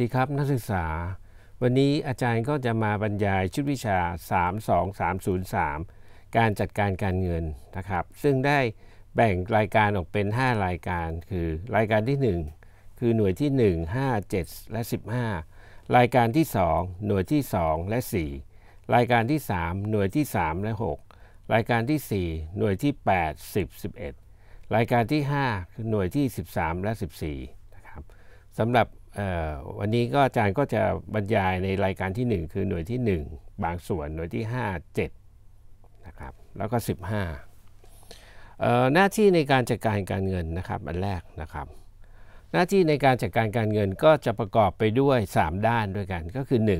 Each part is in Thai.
ดีครับนักศึกษาวันนี้อาจารย์ก็จะมาบรรยายชุดวิชา 32303 การจัดการการเงินนะครับซึ่งได้แบ่งรายการออกเป็น 5 รายการคือรายการที่ 1 คือหน่วยที่ 1 5 7 และ 15 รายการที่ 2 หน่วยที่ 2 และ 4 รายการที่ 3 หน่วยที่ 3 และ 6 รายการที่ 4 หน่วยที่ 8 10 11 รายการที่ 5 คือหน่วยที่ 13 และ 14นะครับสำหรับวันนี้ก็อาจารย์ก็จะบรรยายในรายการที่ 1 คือ หน่วยที่ 1 บางส่วนหน่วยที่ 5 7นะครับแล้วก็ 15หน้าที่ในการจัดการการเงินนะครับอันแรกนะครับ หน้าที่ในการจัดการการเงินก็จะประกอบไปด้วย 3 ด้านด้วยกันก็คือ 1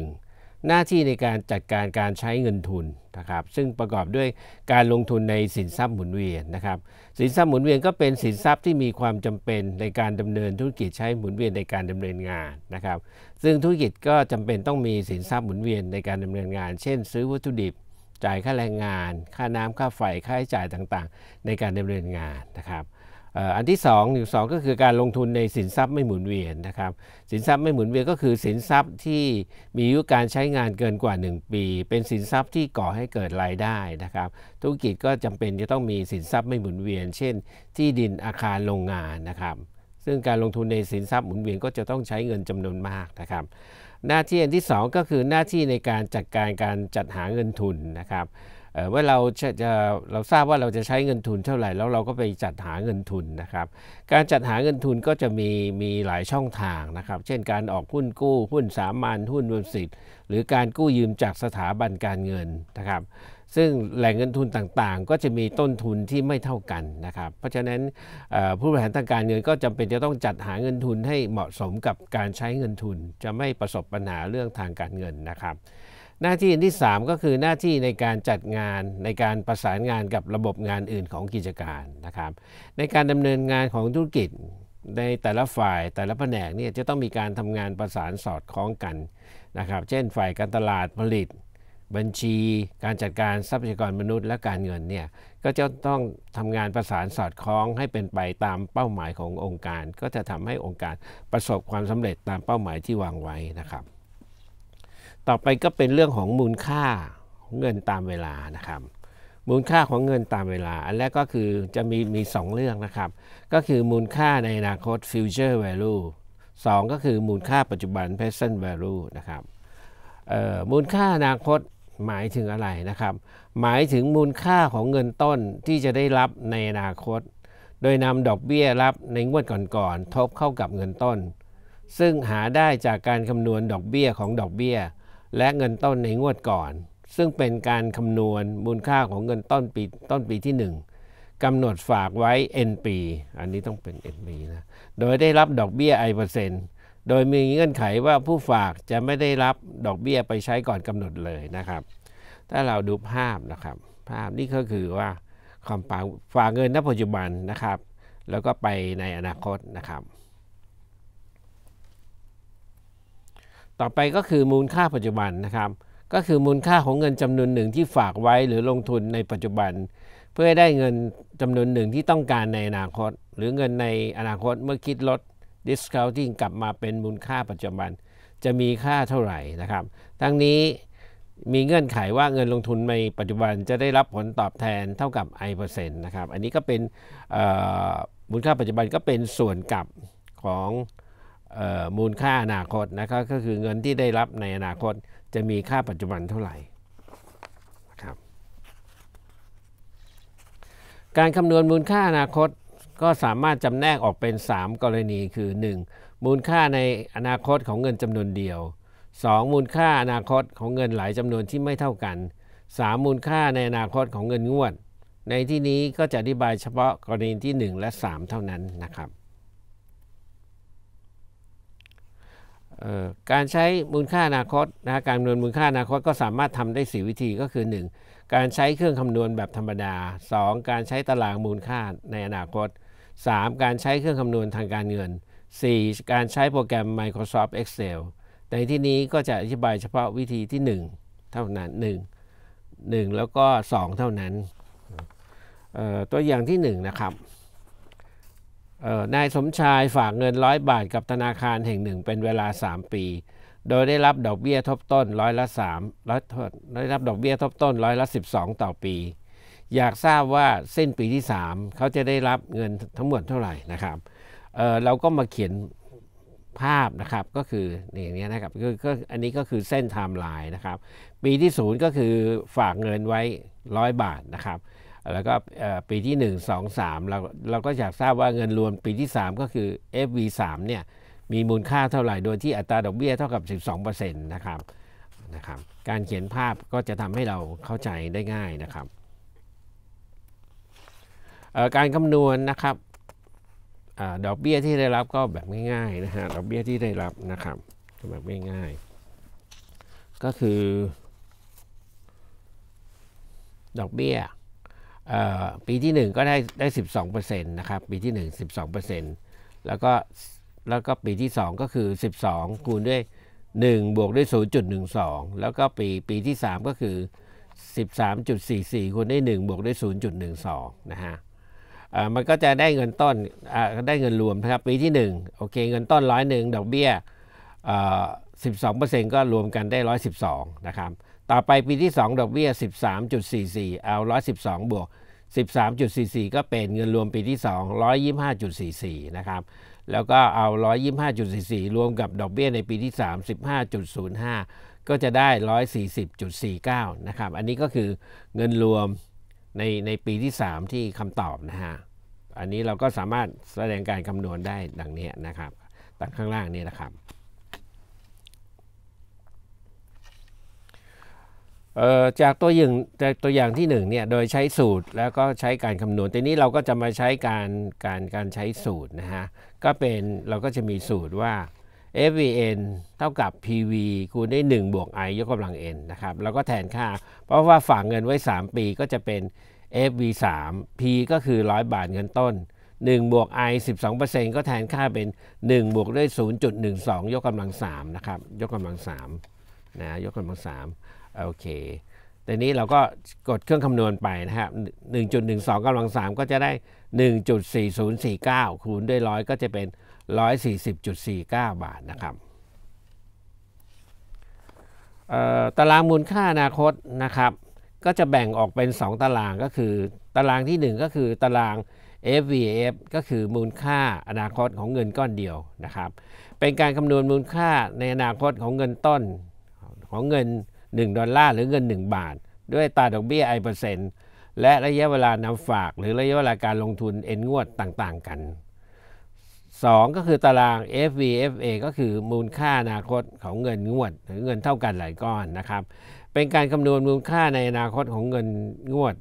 หน้าที่ในการจัดการการใช้เงินทุนนะครับ ซึ่งประกอบด้วยการลงทุนในสินทรัพย์หมุนเวียนนะครับสินทรัพย์หมุนเวียนก็เป็นสินทรัพย์ที่มีความจำเป็นในการดำเนินธุรกิจใช้หมุนเวียนในการดำเนินงานนะครับ ซึ่งธุรกิจก็จำเป็นต้องมีสินทรัพย์หมุนเวียนในการดำเนินงาน เช่น ซื้อวัตถุดิบ จ่ายค่าแรงงาน ค่าน้ำค่าไฟค่าใช้จ่ายต่าง ๆ ในการดำเนินงานนะครับอันที่2องสองก็คือการลงทุนในสินทรัพย์ไม่หมุนเวียนนะครับสินทรัพย์ไม่หมุนเวียน ก็คือสินทรัพย์ที่มีอายุการใช้งานเกินกว่า 1 ปี เป็นสินทรัพย์ที่ก่อให้เกิดรายได้นะครับ ธุรกิจก็จำเป็นจะต้องมีสินทรัพย์ไม่หมุนเวียน เช่น ที่ดินอาคารโรงงานนะครับ ซึ่งการลงทุนในสินทรัพย์หมุนเวียนก็จะต้องใช้เงินจำนวนมากนะครับหน้าที่อันที่ 2 ก็คือหน้าที่ในการจัดการการจัดหาเงินทุนนะครับเมื่อเราจะเราทราบว่าเราจะใช้เงินทุนเท่าไหร่ แล้วเราก็ไปจัดหาเงินทุนนะครับการจัดหาเงินทุนก็จะมีมีหลายช่องทางนะครับเช่นการออกหุ้นกู้หุ้นสามัญหุ้นรวมสิทธิ์หรือการกู้ยืมจากสถาบันการเงินนะครับซึ่งแหล่งเงินทุนต่างๆ ก็จะมีต้นทุนที่ไม่เท่ากันนะครับ เพราะฉะนั้นผู้บริหารทางการเงินก็จำเป็นจะต้องจัดหาเงินทุนให้เหมาะสมกับการใช้เงินทุน จะไม่ประสบปัญหาเรื่องทางการเงินนะครับหน้าที่ที่ 3 ก็คือหน้าที่ในการจัดงานในการประสานงานกับระบบงานอื่นของกิจการนะครับ ในการดำเนินงานของธุรกิจในแต่ละฝ่ายแต่ละแผนกเนี่ยจะต้องมีการทำงานประสานสอดคล้องกันนะครับ เช่นฝ่ายการตลาดผลิต บัญชี การจัดการทรัพยากรมนุษย์และการเงินเนี่ยก็จะต้องทำงานประสานสอดคล้องให้เป็นไปตามเป้าหมายขององค์การ ก็จะทำให้องค์การประสบความสำเร็จตามเป้าหมายที่วางไว้นะครับต่อไปก็เป็นเรื่องของมูลค่าเงินตามเวลานะครับ มูลค่าของเงินตามเวลาอันแรกก็คือจะมีมีสองเรื่องนะครับ ก็คือมูลค่าในอนาคต future value 2ก็คือมูลค่าปัจจุบัน present value นะครับมูลค่าอนาคตหมายถึงอะไรนะครับ หมายถึงมูลค่าของเงินต้นที่จะได้รับในอนาคต โดยนำดอกเบี้ยรับในงวดก่อนๆทบเข้ากับเงินต้น ซึ่งหาได้จากการคำนวณดอกเบี้ยของดอกเบี้ยและเงินต้นในงวดก่อน ซึ่งเป็นการคำนวณมูลค่าของเงินต้นปีต้นปีที่ 1 กำหนดฝากไว้ n ปี อันนี้ต้องเป็น n ปีนะโดยได้รับดอกเบี้ย i เปอร์เซ็นต์โดยมีเงื่อนไขว่าผู้ฝากจะไม่ได้รับดอกเบี้ยไปใช้ก่อนกำหนดเลยนะครับถ้าเราดูภาพนะครับ ภาพนี่ก็คือว่า ความฝากเงินณปัจจุบันนะครับ แล้วก็ไปในอนาคตนะครับต่อไปก็คือมูลค่าปัจจุบันนะครับ ก็คือมูลค่าของเงินจำนวนหนึ่งที่ฝากไว้หรือลงทุนในปัจจุบัน เพื่อได้เงินจำนวนหนึ่งที่ต้องการในอนาคต หรือเงินในอนาคตเมื่อคิดลด discounting กลับมาเป็นมูลค่าปัจจุบัน จะมีค่าเท่าไหร่นะครับทั้งนี้มีเงื่อนไขว่าเงินลงทุนในปัจจุบันจะได้รับผลตอบแทนเท่ากับ i เปอร์เซ็นต์นะครับอันนี้ก็เป็นมูลค่าปัจจุบันก็เป็นส่วนกับของมูลค่าอนาคตนะครับก็คือเงินที่ได้รับในอนาคตจะมีค่าปัจจุบันเท่าไหร่นะครับการคำนวณมูลค่าอนาคตก็สามารถจำแนกออกเป็น 3 กรณีคือ 1. มูลค่าในอนาคตของเงินจำนวนเดียว 2. มูลค่าอนาคตของเงินหลายจำนวนที่ไม่เท่ากัน 3. มูลค่าในอนาคตของเงินงวด ในที่นี้ก็จะอธิบายเฉพาะกรณีที่1และ3 เท่านั้นนะครับการใช้มูลค่าอนาคตนะการคำนวณมูลค่าอนาคตก็สามารถทำได้สีวิธีก็คือ 1 การใช้เครื่องคำนวณแบบธรรมดา 2 การใช้ตารางมูลค่าในอนาคต3การใช้เครื่องคำนวณทางการเงิน4การใช้โปรแกรม Microsoft Excel ในที่นี้ก็จะอธิบายเฉพาะวิธีที่ 1 เท่านั้น 1 1 แล้วก็ 2 เท่านั้น ตัวอย่างที่ 1 นะครับนายสมชายฝากเงินร้อยบาทกับธนาคารแห่งหนึ่งเป็นเวลา 3 ปี โดยได้รับดอกเบี้ยทบต้นร้อยละ3ร้อยทได้รับดอกเบี้ยทบต้น ร้อยละ12 ต่อปี อยากทราบว่าเส้นปีที่ 3 เขาจะได้รับเงินทั้งหมดเท่าไหร่นะครับเเราก็มาเขียนภาพนะครับ ก็คืออย่างนี้นะครับ ก็อันนี้ก็คือเส้นไทม์ไลน์นะครับ ปีที่ 0 ก็คือฝากเงินไว้100 บาทนะครับแล้วก็ปีที่ 1 2 3 เราเราก็อยากทราบว่าเงินรวมปีที่ 3 ก็คือ FV3 เนี่ยมีมูลค่าเท่าไหร่โดยที่อัตราดอกเบี้ยเท่ากับ 12%นะครับนะครับการเขียนภาพก็จะทำให้เราเข้าใจได้ง่ายนะครับการคำนวณนนะครับอดอกเบี้ยที่ได้รับก็แบบง่ายๆนะฮะดอกเบี้ยที่ได้รับนะครับแบบง่ายๆก็คือ ดอกเบี้ยปีที่1ก็ได้ได้สิบสองเปอร์เซ็นต์นะครับปีที่ 1 12เปอร์เซ็นต์แล้วก็แล้วก็ปีที่ 2 ก็คือ 12 คูณด้วย 1 บวกด้วย 0.12 แล้วก็ปีปีที่ 3 ก็คือ 13.44 คูณด้วย1บวกด้วย 0.12นะฮะมันก็จะได้เงินต้นได้เงินรวมนะครับปีที่1โอเคเงินต้นร้อยหนึ่งดอกเบี้ย12%ก็รวมกันได้ 112นะครับต่อไปปีที่ 2 ดอกเบี้ย 13.44 เอา 112 บวก13.44 ก็เป็นเงินรวมปีที่2 125.44นะครับแล้วก็เอา 125.44 รวมกับดอกเบี้ยในปีที่3 15.05 ก็จะได้ 140.49นะครับอันนี้ก็คือเงินรวมในในปีที่ 3 ที่คำตอบนะฮะอันนี้เราก็สามารถแสดงการคำนวณได้ดังนี้นะครับตาดข้างล่างนี่นะครับจากตัวอย่างจากตัวอย่างที่1เนี่ย โดยใช้สูตรแล้วก็ใช้การคำนวณ แต่นี้เราก็จะมาใช้การการการใช้สูตรนะฮะ ก็เป็น เราก็จะมีสูตรว่า fvn เท่ากับ pv คูณด้วย1บวก i ยกกำลัง n นะครับ แล้วก็แทนค่า เพราะว่าฝากเงินไว้ 3 ปีก็จะเป็น fv 3 p ก็คือ 100 บาทเงินต้น 1 บวก i 12%ก็แทนค่าเป็น 1 บวกด้วย0.12 ยกกำลัง3นะครับ ยกกำลัง3นะยกกำลัง 3โอเคแต่นี้เราก็กดเครื่องคำนวณไปนะครับ1.12กำลัง 3 ก็จะได้ 1.4049 คูณด้วยร้อยก็จะเป็น 140.49 บาทนะครับตารางมูลค่าอนาคตนะครับก็จะแบ่งออกเป็น 2 ตารางก็คือ ตารางที่1ก็คือตาราง FVF ก็คือมูลค่าอนาคตของเงินก้อนเดียวนะครับ เป็นการคำนวณมูลค่าในอนาคตของเงินต้นของเงิน1ดอลลาร์หรือเงิน 1 บาท ด้วยตาดอกเบี้ยไอเปอร์เซ็นต์และระยะเวลานำฝาก หรือระยะเวลาการลงทุนเอ็นงวดต่างๆกัน2ก็คือตาราง FVFA ก็คือมูลค่าอนาคตของเงินงวด หรือเงินเท่ากันหลายก้อนนะครับเป็นการคำนวณมูลค่าในอนาคตของเงินงวด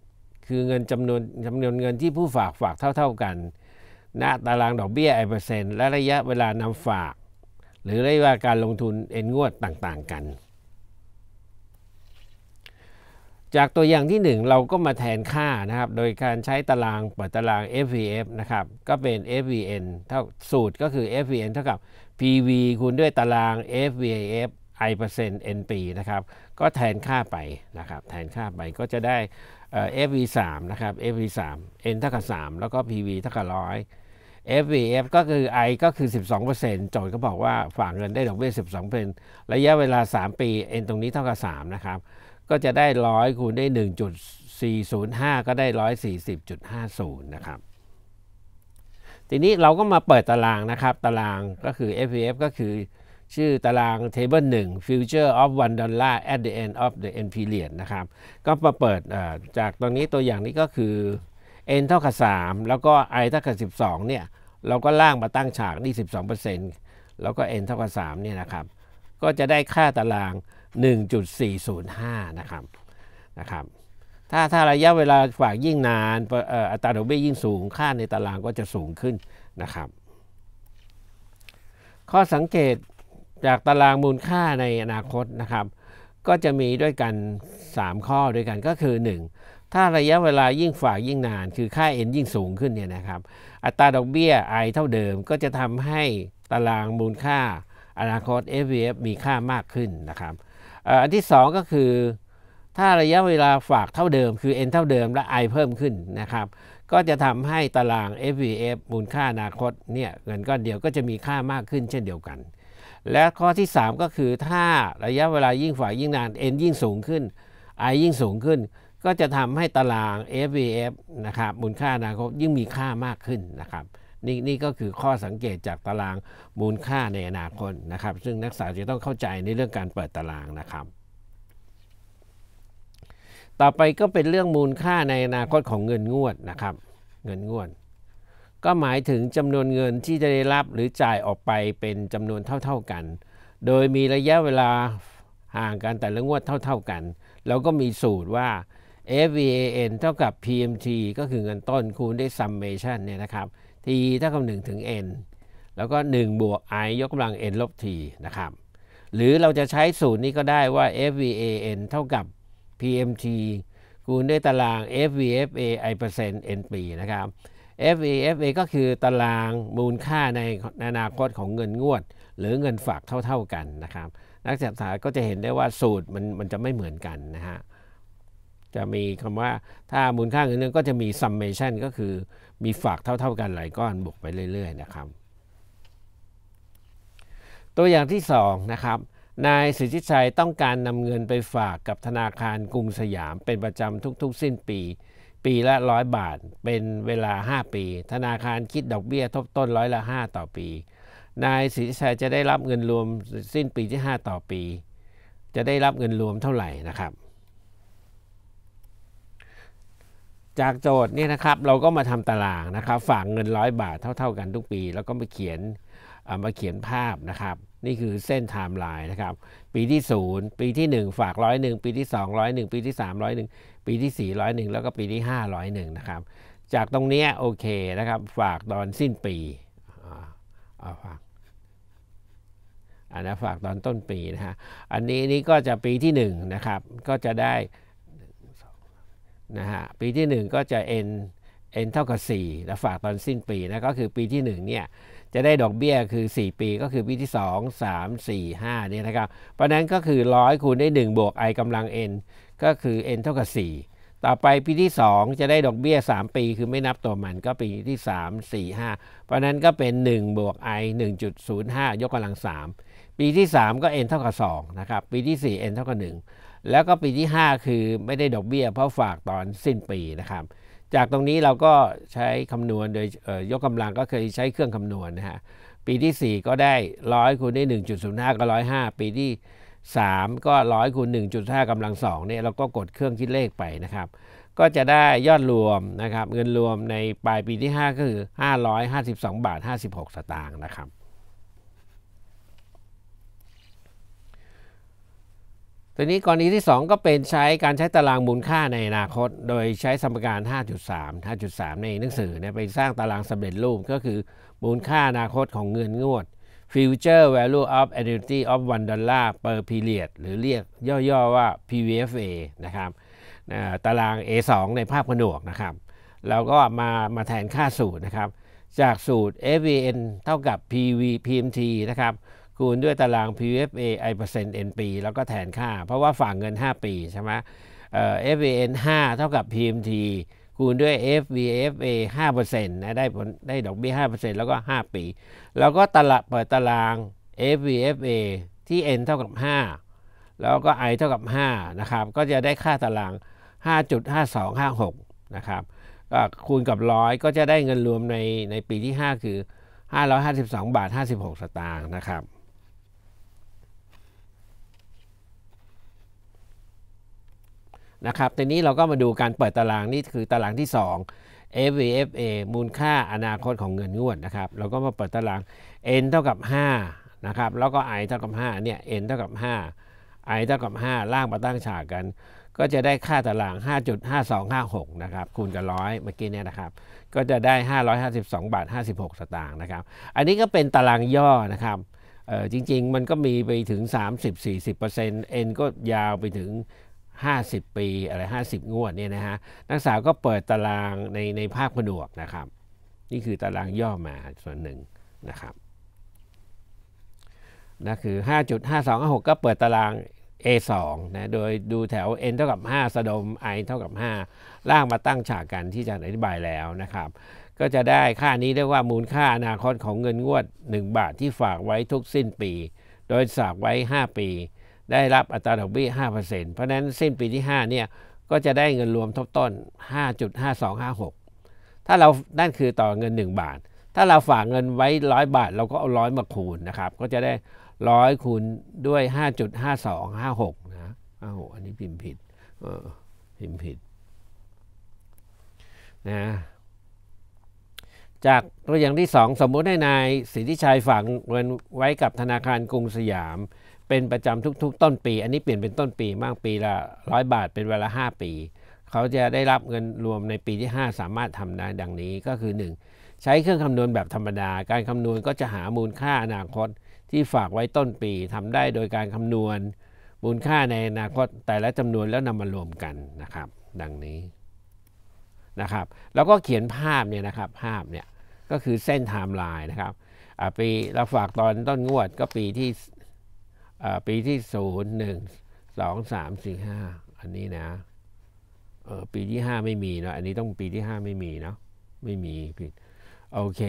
คือเงินจำนวนจำนวนเงินที่ผู้ฝากฝากเท่าๆกัน ณตารางดอกเบี้ยไอเปอร์เซ็นต์และระยะเวลานำฝาก หรือระยะเวลาการลงทุนเอ็นงวดต่างๆกันจากตัวอย่างที่1เราก็มาแทนค่านะครับ โดยการใช้ตารางเปิดตาราง FVF นะครับก็เป็น FVN เท่าสูตรก็คือ FVN เท่ากับ PV คูณด้วยตาราง FVF i เปอร์เซ็นต์ n ปีนะครับก็แทนค่าไปนะครับ แทนค่าไปก็จะได้ fv 3นะครับ fv 3 n เท่ากับ 3 แล้วก็ pv เท่ากับ100 fvf ก็คือ i ก็คือ 12%โจทย์ก็บอกว่าฝากเงินได้ดอกเบี้ย12%ระยะเวลา 3 ปี n ตรงนี้เท่ากับ 3 นะครับก็จะได้ร้อยคูณได้หนนึ่่งจุดสีศูย์ห้าก็ได้ร้อยสสี่ิบจุดห้าศูนย์นะครับ ทีนี้เราก็มาเปิดตารางนะครับ ตารางก็คือ FVF ก็คือชื่อตาราง Table 1 Future of 1 Dollar at the end of the end period นะครับ ก็มาเปิดจากตรงนี้ตัวอย่างนี้ก็คือ n เท่ากับ 3 แล้วก็ i เท่ากับ 12เนี่ยเราก็ล่างมาตั้งฉากนี่ 12%แล้วก็ n เท่ากับ3เนี่ยนะครับ ก็จะได้ค่าตาราง1.405 นะครับนะครับ ถ้าถ้าระยะเวลาฝากยิ่งนานอัตราดอกเบี้ยยิ่งสูงค่าในตารางก็จะสูงขึ้นนะครับ ข้อสังเกตจากตารางมูลค่าในอนาคตนะครับก็จะมีด้วยกัน 3 ข้อด้วยกันก็คือ 1. ถ้าระยะเวลายิ่งฝากยิ่งนาน คือค่า n ยิ่งสูงขึ้นเนี่ยนะครับอัตราดอกเบี้ย i เท่าเดิมก็จะทำให้ตารางมูลค่าอนาคต FVF มีค่ามากขึ้นนะครับอันที่สองก็คือถ้าระยะเวลาฝากเท่าเดิมคือ n เท่าเดิม และ i เพิ่มขึ้นนะครับก็จะทำให้ตาราง FVF มูลค่าอนาคตเนี่ยเงินก้อนเดียวก็จะมีค่ามากขึ้นเช่นเดียวกัน และข้อที่ 3 ก็คือถ้าระยะเวลายิ่งฝากยิ่งนาน n ยิ่งสูงขึ้น i ยิ่งสูงขึ้นก็จะทำให้ตาราง FVF นะครับมูลค่าอนาคตยิ่งมีค่ามากขึ้นนะครับนี่นี่ก็คือข้อสังเกตจากตารางมูลค่าในอนาคตนะครับ ซึ่งนักศึกษาจะต้องเข้าใจในเรื่องการเปิดตารางนะครับ ต่อไปก็เป็นเรื่องมูลค่าในอนาคตของเงินงวดนะครับ เงินงวด ก็หมายถึงจำนวนเงินที่จะได้รับหรือจ่ายออกไปเป็นจำนวนเท่า ๆกัน โดยมีระยะเวลาห่างกัน แต่ละงวดเท่า ๆกัน แล้วก็มีสูตรว่า FVAN เท่ากับ PMT ก็คือเงินต้นคูณด้วย summation เนี่ยนะครับ t เท่ากับ1ถึง n แล้วก็ 1 บวก i ยกกำลัง n ลบ t นะครับหรือเราจะใช้สูตรนี้ก็ได้ว่า fvan เท่ากับ pmt คูณด้วยตาราง fvfa i เปอร์เซ็นต์ n ปีนะครับ fvfa ก็คือตารางมูลค่าในอนาคตของเงินงวด หรือเงินฝากเท่า ๆกันนะครับนักเศรษฐศาสตร์ก็จะเห็นได้ว่าสูตรมันมันจะไม่เหมือนกันนะฮะจะมีคำว่าถ้ามูลค่าเงินเดือนก็จะมี summation ก็คือมีฝากเท่าๆกันหลายก้อนบวกไปเรื่อยๆนะครับ ตัวอย่างที่ 2 นะครับ นายสิทธิชัยต้องการนำเงินไปฝากกับธนาคารกรุงสยามเป็นประจำทุกๆ สิ้นปี ปีละร้อยบาทเป็นเวลา 5 ปี ธนาคารคิดดอกเบี้ยทบต้นร้อยละ 5 ต่อปี นายสิทธิชัยจะได้รับเงินรวมสิ้นปีที่ 5 ต่อปี จะได้รับเงินรวมเท่าไหร่นะครับจากโจทย์นี่นะครับเราก็มาทำตารางนะครับ ฝากเงินร้อยบาทเท่า ๆ กันทุกปี แล้วก็มาเขียนมาเขียนภาพนะครับ นี่คือเส้นไทม์ไลน์นะครับ ปีที่ 0 ปีที่ 1ฝากร้อยหนึ่งปีที่2ึ0 1 ปีที่3ึ0 1 ปีที่4ึ0 1 แล้วก็ปีที่5 101นะครับจากตรงนี้โอเคนะครับฝากตอนสิ้นปีเอาฝากอันนี้ฝากตอนต้นปีนะฮะอันนี้นี่ก็จะปีที่1นะครับก็จะได้นะฮะปีที่ 1 ก็จะ n n เท่ากับ4แล้วฝากตอนสิ้นปีนะ ก็คือปีที่1เนี่ยจะได้ดอกเบี้ยคือ4 ปี ก็คือปีที่ 2 3 4 5เนี่ยนะครับเพราะนั้นก็คือ100คูณได้1บวก i กำลัง n ก็คือ n เท่ากับ4ต่อไปปีที่ 2 จะได้ดอกเบี้ย 3 ปี คือไม่นับตัวมันก็ปีที่3 4 5 เพราะนั้นก็เป็น1บวก i 1.05 ยกกำลัง 3 ปีที่ 3 ก็ n เท่ากับ2นะครับ ปีที่ 4 n เท่ากับ1แล้วก็ปีที่ 5 คือไม่ได้ดอกเบี้ยเพราะฝากตอนสิ้นปีนะครับ จากตรงนี้เราก็ใช้คำนวณโดยยกกำลังก็เคยใช้เครื่องคำนวณนะฮะปีที่ 4 ก็ได้ร้อยคูณได้วย1.05 ก็ร้อยห้าปีที่ 3 ก็ร้อยคูณ1.5กำลังสองเนี่ยเราก็กดเครื่องคิดเลขไปนะครับ ก็จะได้ยอดรวมนะครับเงินรวมในปลายปีที่5ก็คือ 552 บาท 56 สตางค์นะครับตัวนี้กรณีที่ 2 ก็เป็นใช้การใช้ตารางมูลค่าในอนาคต โดยใช้สมการ 5.3 5.3 ในหนังสือเนี่ยไปสร้างตารางสาเร็จรูปก็คือ มูลค่าอนาคตของเงินงวด Future Value of Annuity of one Dollar per period หรือเรียกย่อๆว่า PVFA นะครับตาราง A2 ในภาพผนวกนะครับเราก็มามาแทนค่าสูตรนะครับ จากสูตร FVN เท่ากับ PV PMT นะครับคูณด้วยตาราง PFA i เปอร์เซ็นต์ n ปี แล้วก็แทนค่า เพราะว่าฝากเงิน 5 ปีใช่ไหมเอ่อ f v n 5 เท่ากับ PMT คูณด้วย FVFA 5%นะได้ผลได้ดอกเบี้ย5%แล้วก็ 5 ปี แล้วก็ตลาดเปิดตาราง FVFA ที่ n เท่ากับ 5 แล้วก็ i เท่ากับ5นะครับ ก็จะได้ค่าตาราง 5.5256 นะครับ ก็คูณกับ 100 ก็จะได้เงินรวมในในปีที่ 5 คือ 552 บาท 56 สตางค์นะครับนะครับตอนนี้เราก็มาดูการเปิดตารางนี่คือตารางที่2 FVFA มูลค่าอนาคตของเงินงวดนะครับ เราก็มาเปิดตาราง n เท่ากับ5นะครับ แล้วก็ i เท่ากับ5เนี่ย n เท่ากับ 5 i เท่ากับ5ล่างมาตั้งฉากกัน ก็จะได้ค่าตาราง 5.5256นะครับ คูณกับร้อยเมื่อกี้เนี่ยนะครับ ก็จะได้ 552 บาท 56สตางค์นะครับ อันนี้ก็เป็นตารางย่อนะครับจริงๆมันก็มีไปถึง 30-40%เอ็นก็ยาวไปถึง50 ปีอะไร 50 งวดเนี่ยนะฮะนักศึกษาก็เปิดตารางในในภาคผนวกนะครับนี่คือตารางย่อมาส่วนหนึ่งนะครับนั่นคือ 5.5256ก็เปิดตาราง A2 นะโดยดูแถว n เท่ากับ 5สะดม i เท่ากับ 5 ล่างมาตั้งฉากกันที่จะอธิบายแล้วนะครับก็จะได้ค่านี้เรียกว่ามูลค่าอนาคตของเงินงวด 1 บาทที่ฝากไว้ทุกสิ้นปี โดยฝากไว้ 5 ปีได้รับอัตราดอกเบี้ย5%เพราะนั้น สิ้นปีที่5เนี่ยก็จะได้เงินรวมทบต้น 5.5256 ถ้าเรา นั่นคือต่อเงิน 1 บาท ถ้าเราฝากเงินไว้ร้อยบาท เราก็เอาร้อยมาคูณนะครับ ก็จะได้ร้อยคูณด้วย 5.5256นะอ้าวอันนี้พิมพ์ผิดอพิมพ์ผิดนะจากตัวอย่างที่ 2 สมมุติให้นายสิทธิชัยฝากเงินไว้กับธนาคารกรุงสยามเป็นประจำทุกๆ ต้นปี อันนี้เปลี่ยนเป็นต้นปี มากปีละร้อยบาท เป็นเวลาห้าปี เขาจะได้รับเงินรวมในปีที่ 5 สามารถทำได้ดังนี้ก็คือ 1 ใช้เครื่องคำนวณแบบธรรมดาการคำนวณก็จะหามูลค่าอนาคตที่ฝากไว้ต้นปีทำได้โดยการคำนวณมูลค่าในอนาคตแต่ละจำนวนแล้วนำมารวมกันนะครับดังนี้นะครับแล้วก็เขียนภาพเนี่ยนะครับภาพเนี่ยก็คือเส้นไทม์ไลน์นะครับปีเราฝากตอนต้นงวดก็ปีที่ปีที่ศูนย์หนึ่งสองสามสี่ห้าอันนี้นะเออปีที่ห้าไม่มีเนาะอันนี้ต้องปีที่ห้าไม่มีเนาะไม่มีผิดโอเค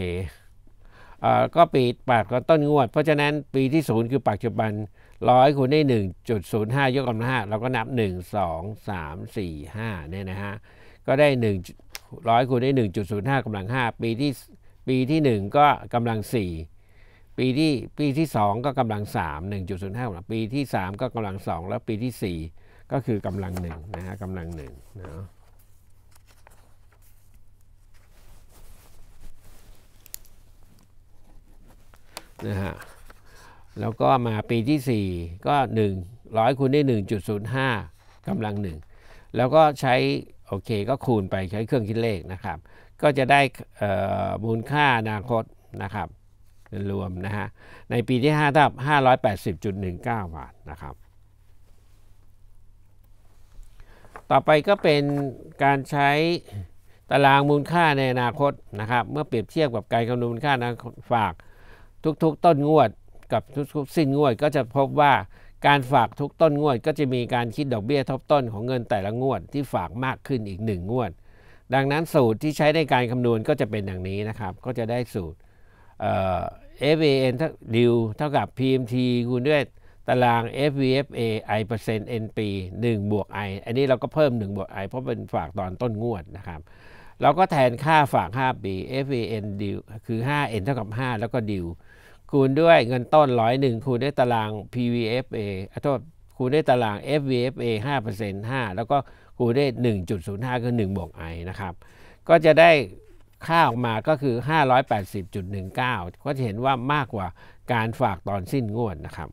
เออก็ปีปากก็ต้นงวด เพราะฉะนั้นปีที่ศูนย์คือปัจจุบันร้อยคูณได้หนึ่งจุดศูนย์ห้ายกกำลังห้าเราก็นับหนึ่งสองสามสี่ห้าเนี่ยนะฮะก็ได้หนึ่งร้อยคูณได้หนึ่งจุดศูนย์ห้ากำลังห้าปีที่ปีที่หนึ่งก็กำลังสี่ปีที่ปีที่ 2 ก็กำลัง 3 1.05กปีที่ 3 ก็กำลัง 2 แล้วปีที่ 4 ก็คือกำลัง1นะฮะกำลัง1เนะนะฮะแล้วก็มาปีที่ 4 ก็ 1 100คูณด้วย1.05กำลัง 1 แล้วก็ใช้โอเคก็คูณไปใช้เครื่องคิดเลขนะครับ ก็จะได้มูลค่าอนาคตนะครับรวมนะฮะในปีที่5ท้า580.19 บาทนะครับต่อไปก็เป็นการใช้ตารางมูลค่าในอนาคตนะครับเมื่อเปรียบเทียบกับการคำนวณมูลค่านะฝากทุกๆต้นงวดกับทุกๆสิ้นงวดก็จะพบว่าการฝากทุกต้นงวดก็จะมีการคิดดอกเบี้ยทบต้นของเงินแต่ละงวดที่ฝากมากขึ้นอีก 1 งวด ดังนั้นสูตรที่ใช้ในการคำนวณก็จะเป็นอย่างนี้นะครับก็จะได้สูตรเอฟเอ็นดิวเท่ากับ PMT คูณด้วยตาราง FVFA i เปอร์เซ็นต์ n ปี 1 บวก i อันนี้เราก็เพิ่ม 1 บวก i เพราะเป็นฝากตอนต้นงวดนะครับเราก็แทนค่าฝาก5 ปี FVN ดิวคือ 5n เท่ากับ 5 แล้วก็ดิว คูณด้วยเงินต้นร้อยหนึ่งคูณด้วยตาราง PVFA อโทษ คูณด้วยตาราง FVFA 5% 5 แล้วก็คูณด้วย1.05 คือ 1 บวก i นะครับก็จะได้ค่าออกมาก็คือ 580.19 ก็จะเห็นว่ามากกว่าการฝากตอนสิ้นงวดนะครับ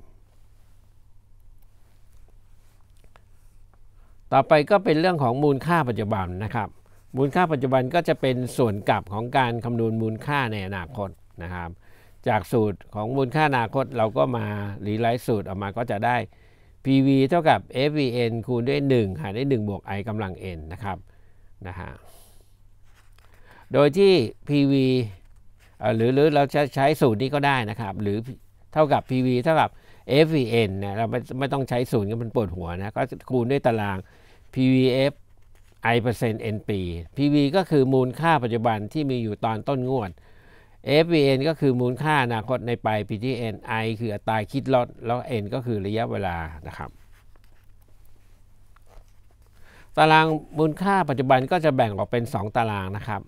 ต่อไปก็เป็นเรื่องของมูลค่าปัจจุบันนะครับ มูลค่าปัจจุบันก็จะเป็นส่วนกลับของการคำนวณมูลค่าในอนาคตนะครับ จากสูตรของมูลค่าอนาคตเราก็มารีไลซ์สูตรออกมาก็จะได้ PV เท่ากับ FVN คูณด้วย1หารด้วย1บวก i กำลัง n นะครับ นะฮะโดยที่ PV หรือหรือเราจะใช้สูตรนี้ก็ได้นะครับ หรือเท่ากับ PV เท่ากับ FVN นะเราไม่ไม่ต้องใช้สูตรก็มันปวดหัวนะ ก็คูณด้วยตาราง PVF i เปอร์เซ็นต์ n ปี PV ก็คือมูลค่าปัจจุบันที่มีอยู่ตอนต้นงวด FVN ก็คือมูลค่าอนาคตในปลายปีที่ n i คืออัตราคิดลดแล้ว n ก็คือระยะเวลานะครับ ตารางมูลค่าปัจจุบันก็จะแบ่งออกเป็น 2 ตารางนะครับ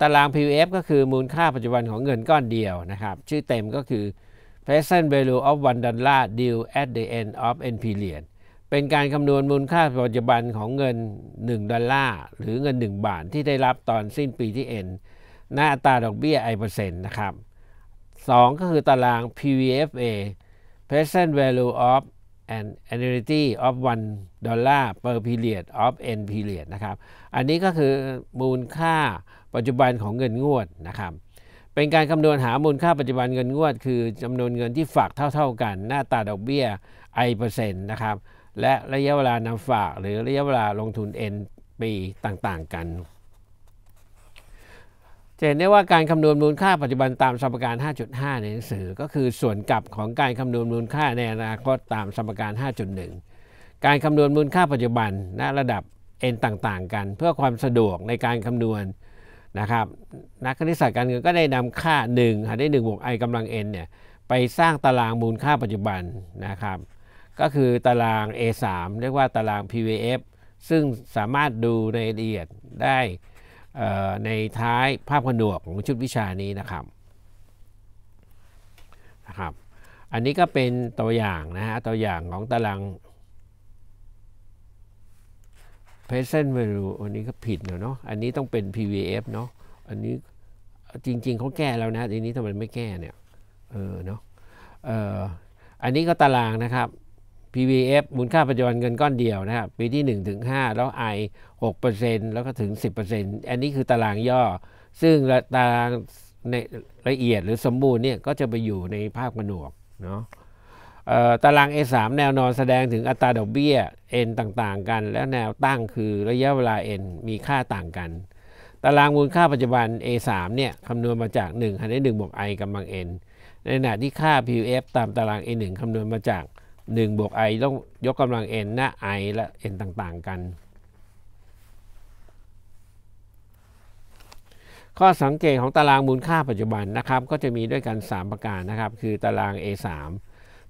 ตาราง PUF ก็คือมูลค่าปัจจุบันของเงินก้อนเดียวนะครับ ชื่อเต็มก็คือ present value of one dollar due at the end of n period เป็นการคำนวณมูลค่าปัจจุบันของเงิน1ดอลลาร์หรือเงิน 1 บาทที่ได้รับตอนสิ้นปีที่ n หน้าอัตราดอกเบี้ย i เปอร์เซ็นต์นะครับ2ก็คือตาราง PVFA present value of an annuity of 1 dollar per period of n period นะครับ อันนี้ก็คือมูลค่าปัจจุบันของเงินงวดนะครับ เป็นการคำนวณหามูลค่าปัจจุบันเงินงวด คือจำนวนเงินที่ฝากเท่าๆกัน หน้าตาดอกเบี้ย i เปอร์เซ็นต์นะครับ และระยะเวลานำฝาก หรือระยะเวลาลงทุน n ปีต่างๆกันเห็นได้ว่าการคำนวณมูลค่าปัจจุบันตามสมการ 5.5ในหนังสือ ก็คือส่วนกลับของการคำนวณมูลค่าในอนาคตตามสมการ 5.1 การคำนวณมูลค่าปัจจุบันณระดับ n ต่างๆกัน เพื่อความสะดวกในการคำนวณนะครับนักคณิตศาสตร์การเงินก็ได้นำค่า1หารด้วย1บวก i กำลัง n เนี่ยไปสร้างตารางมูลค่าปัจจุบันนะครับก็คือตาราง A3 เรียกว่าตาราง PVF ซึ่งสามารถดูในละเอียดได้ในท้ายภาพผนวกของชุดวิชานี้นะครับนะครับอันนี้ก็เป็นตัวอย่างนะฮะตัวอย่างของตาราง present value อันนี้ก็ผิดเนาะอันนี้ต้องเป็น PVF เนาะอันนี้จริงๆเขาแก้แล้วนะทีนี้ทำไมไม่แก้เนี่ยเออเนาะเอออันนี้ก็ตารางนะครับ PVF มูลค่าปัจจุบันเงินก้อนเดียวนะครับปีที่1ถึง5แล้ว I 6%แล้วก็ถึง 10%อันนี้คือตารางย่อ ซึ่งตารางในละเอียดหรือสมบูรณ์เนี่ยก็จะไปอยู่ในภาคมนวกเนาะตาราง A3 แนวนอนแสดงถึงอัตราดอกเบี้ย n ต่างๆกัน และแนวตั้งคือระยะเวลา n มีค่าต่างกัน ตารางมูลค่าปัจจุบัน A3 เนี่ยคำนวณมาจาก1หารด้วย1บวก i กำลัง n ในขณะที่ค่า PUF ตามตาราง A1 คำนวณมาจาก1บวก i ต้องยกกำลัง n หน้า i และ n ต่างๆกัน ข้อสังเกตของตารางมูลค่าปัจจุบันนะครับก็จะมีด้วยกัน 3 ประการนะครับคือตาราง A3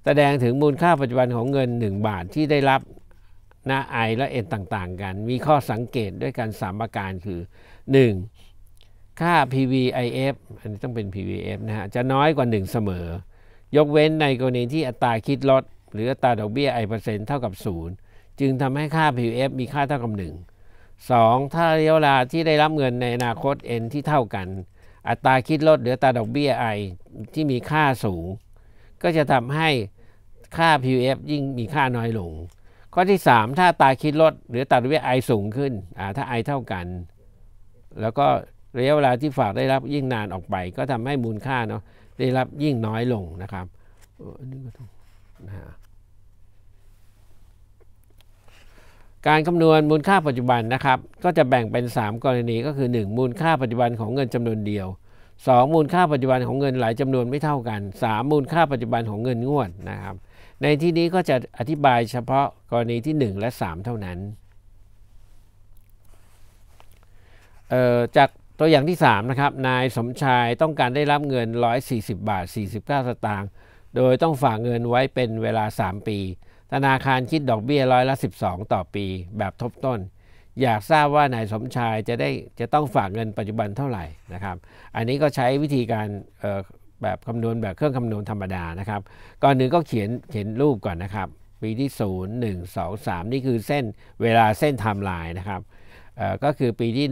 แสดงถึงมูลค่าปัจจุบันของเงิน 1 บาทที่ได้รับหนาไอและเอ็นต่างๆกัน มีข้อสังเกตด้วยกัน3ประการคือ 1. ค่า PVIF อันนี้ต้องเป็น PVF นะฮะ จะน้อยกว่า 1 เสมอ ยกเว้นในกรณีที่อัตราคิดลด หรืออัตราดอกเบี้ยไอเปอร์เซ็นต์เท่ากับ 0 จึงทำให้ค่า PVF มีค่าเท่ากับ 1 2. ถ้าระยะเวลาที่ได้รับเงินในอนาคต N ที่เท่ากัน อัตราคิดลด หรืออัตราดอกเบี้ยไอที่มีค่าสูง ก็จะทำให้ค่า PUF ยิ่งมีค่าน้อยลง ข้อที่ 3 ถ้าตาคิดลด หรือตัดเวยไอสูงขึ้นถ้าไอเท่ากัน แล้วก็ ระยะเวลาที่ฝากได้รับยิ่งนานออกไป ก็ทำให้มูลค่าเนาะได้รับยิ่งน้อยลงนะครับ การคำนวณมูลค่าปัจจุบันนะครับ ก็จะแบ่งเป็น 3 กรณีก็คือ 1 มูลค่าปัจจุบันของเงินจำนวนเดียว 2 มูลค่าปัจจุบันของเงินหลายจำนวนไม่เท่ากัน 3 มูลค่าปัจจุบันของเงินงวดนะครับในที่นี้ก็จะอธิบายเฉพาะกรณีที่1และ3 เท่านั้น จากตัวอย่างที่ 3นะครับ นายสมชายต้องการได้รับเงิน 140 บาท 49 สตางค์ โดยต้องฝากเงินไว้เป็นเวลา 3 ปี ธนาคารคิดดอกเบี้ยร้อยละ 12 ต่อปี แบบทบต้น อยากทราบว่านายสมชายจะได้จะต้องฝากเงินปัจจุบันเท่าไหร่นะครับ อันนี้ก็ใช้วิธีการแบบคำนวณแบบเครื่องคำนวณธรรมดานะครับ ก่อนหนึ่งก็เขียนเขียนรูปก่อนนะครับ ปีที่ 0 1 2 3 นี่คือเส้นเวลาเส้นไทม์ไลน์นะครับก็คือปีที่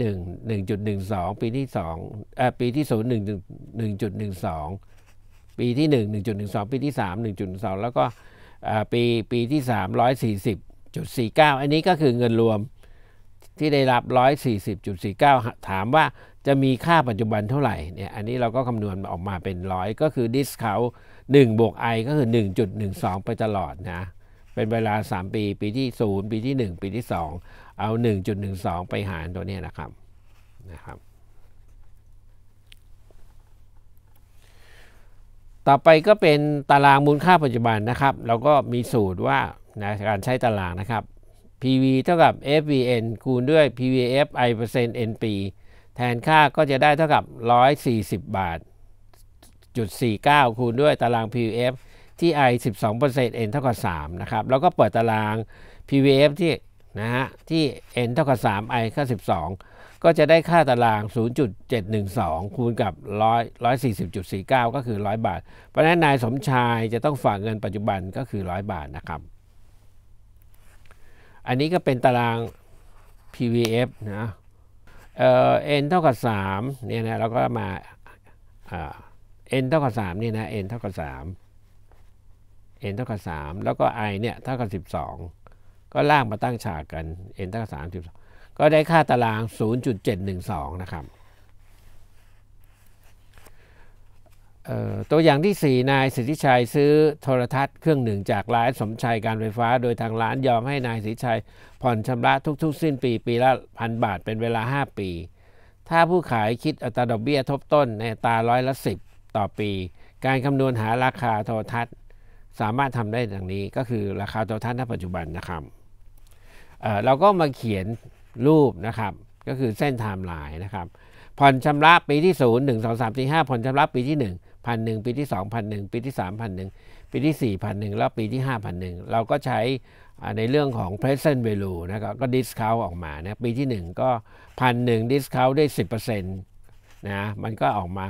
1 1.12 ปีที่2ปีที่0 1 1.12 ปีที่ 1 1.12 ปีที่ 3 1.2 แล้วก็ปีปีที่3 140.49 อันนี้ก็คือเงินรวมที่ได้รับ 140.49 ถามว่าจะมีค่าปัจจุบันเท่าไหร่ เนี่ย อันนี้เราก็คำนวณออกมาเป็น 100 ก็คือ discount 1บวก i ก็คือ 1.12 ไปตลอดนะ เป็นเวลา 3 ปี ปีที่ 0 ปีที่ 1 ปีที่ 2 เอา 1.12 ไปหารตัวนี้นะครับ นะครับ ต่อไปก็เป็นตารางมูลค่าปัจจุบันนะครับ เราก็มีสูตรว่านะการใช้ตารางนะครับ PV เท่ากับ FVN คูณด้วย PVF i เปอร์เซ็นต์ NP แทนค่าก็จะได้เท่ากับ 140 บาทจุด49 คูณด้วยตาราง PVF ที่ i 12% n เท่ากับ3นะครับ แล้วก็เปิดตาราง PVF ที่นะฮะที่ n เท่ากับ 3 i ค่า12 ก็จะได้ค่าตาราง 0.712 คูณกับ 100 140.49 ก็คือ 100 บาท เพราะฉะนั้นนายสมชายจะต้องฝากเงินปัจจุบันก็คือ 100 บาทนะครับอันนี้ก็เป็นตาราง PVF นะ เอ่อเท่ากับ3เนี่ยนะ เราก็มา เอ็นเท่ากับ3นี่นะเอ็นเท่ากับ3 n เอ็นเท่ากับ3แล้วก็ i เนี่ยเท่ากับ12 ก็ล่างมาตั้งฉากกัน n เท่ากับ3 12ก็ได้ค่าตาราง 0.712นะครับตัวอย่างที่ 4 นายสิทธิชัยซื้อโทรทัศน์เครื่องหนึ่งจากร้านสมชัยการไฟฟ้า โดยทางร้านยอมให้นายสิทธิชัย ผ่อนชำระทุกๆ สิ้นปีปีละพันบาทเป็นเวลา 5 ปี ถ้าผู้ขายคิดอัตราดอกเบี้ยทบต้นในตาร้อยละสิบต่อปี การคำนวณหาราคาโทรทัศน์สามารถทำได้ดังนี้ ก็คือราคาโทรทัศน์ณปัจจุบันนะครับเเราก็มาเขียนรูปนะครับก็คือเส้นไทม์ไลน์นะครับผ่อนชำระปีที่0 1 2 3 4 5ผ่อนชำระปีที่ 1พันหนึ่งปีที่สองพันหนึ่งปีที่สามพันหนึ่งปีที่สี่พันหนึ่งแล้วปีที่ห้าพันหนึ่งเราก็ใช้ในเรื่องของ present value นะครับก็ discount ออกมานะปีที่หนึ่งก็พันหนึ่ง discount ได้สิบเปอร์เซ็นต์นะ มันก็ออกมา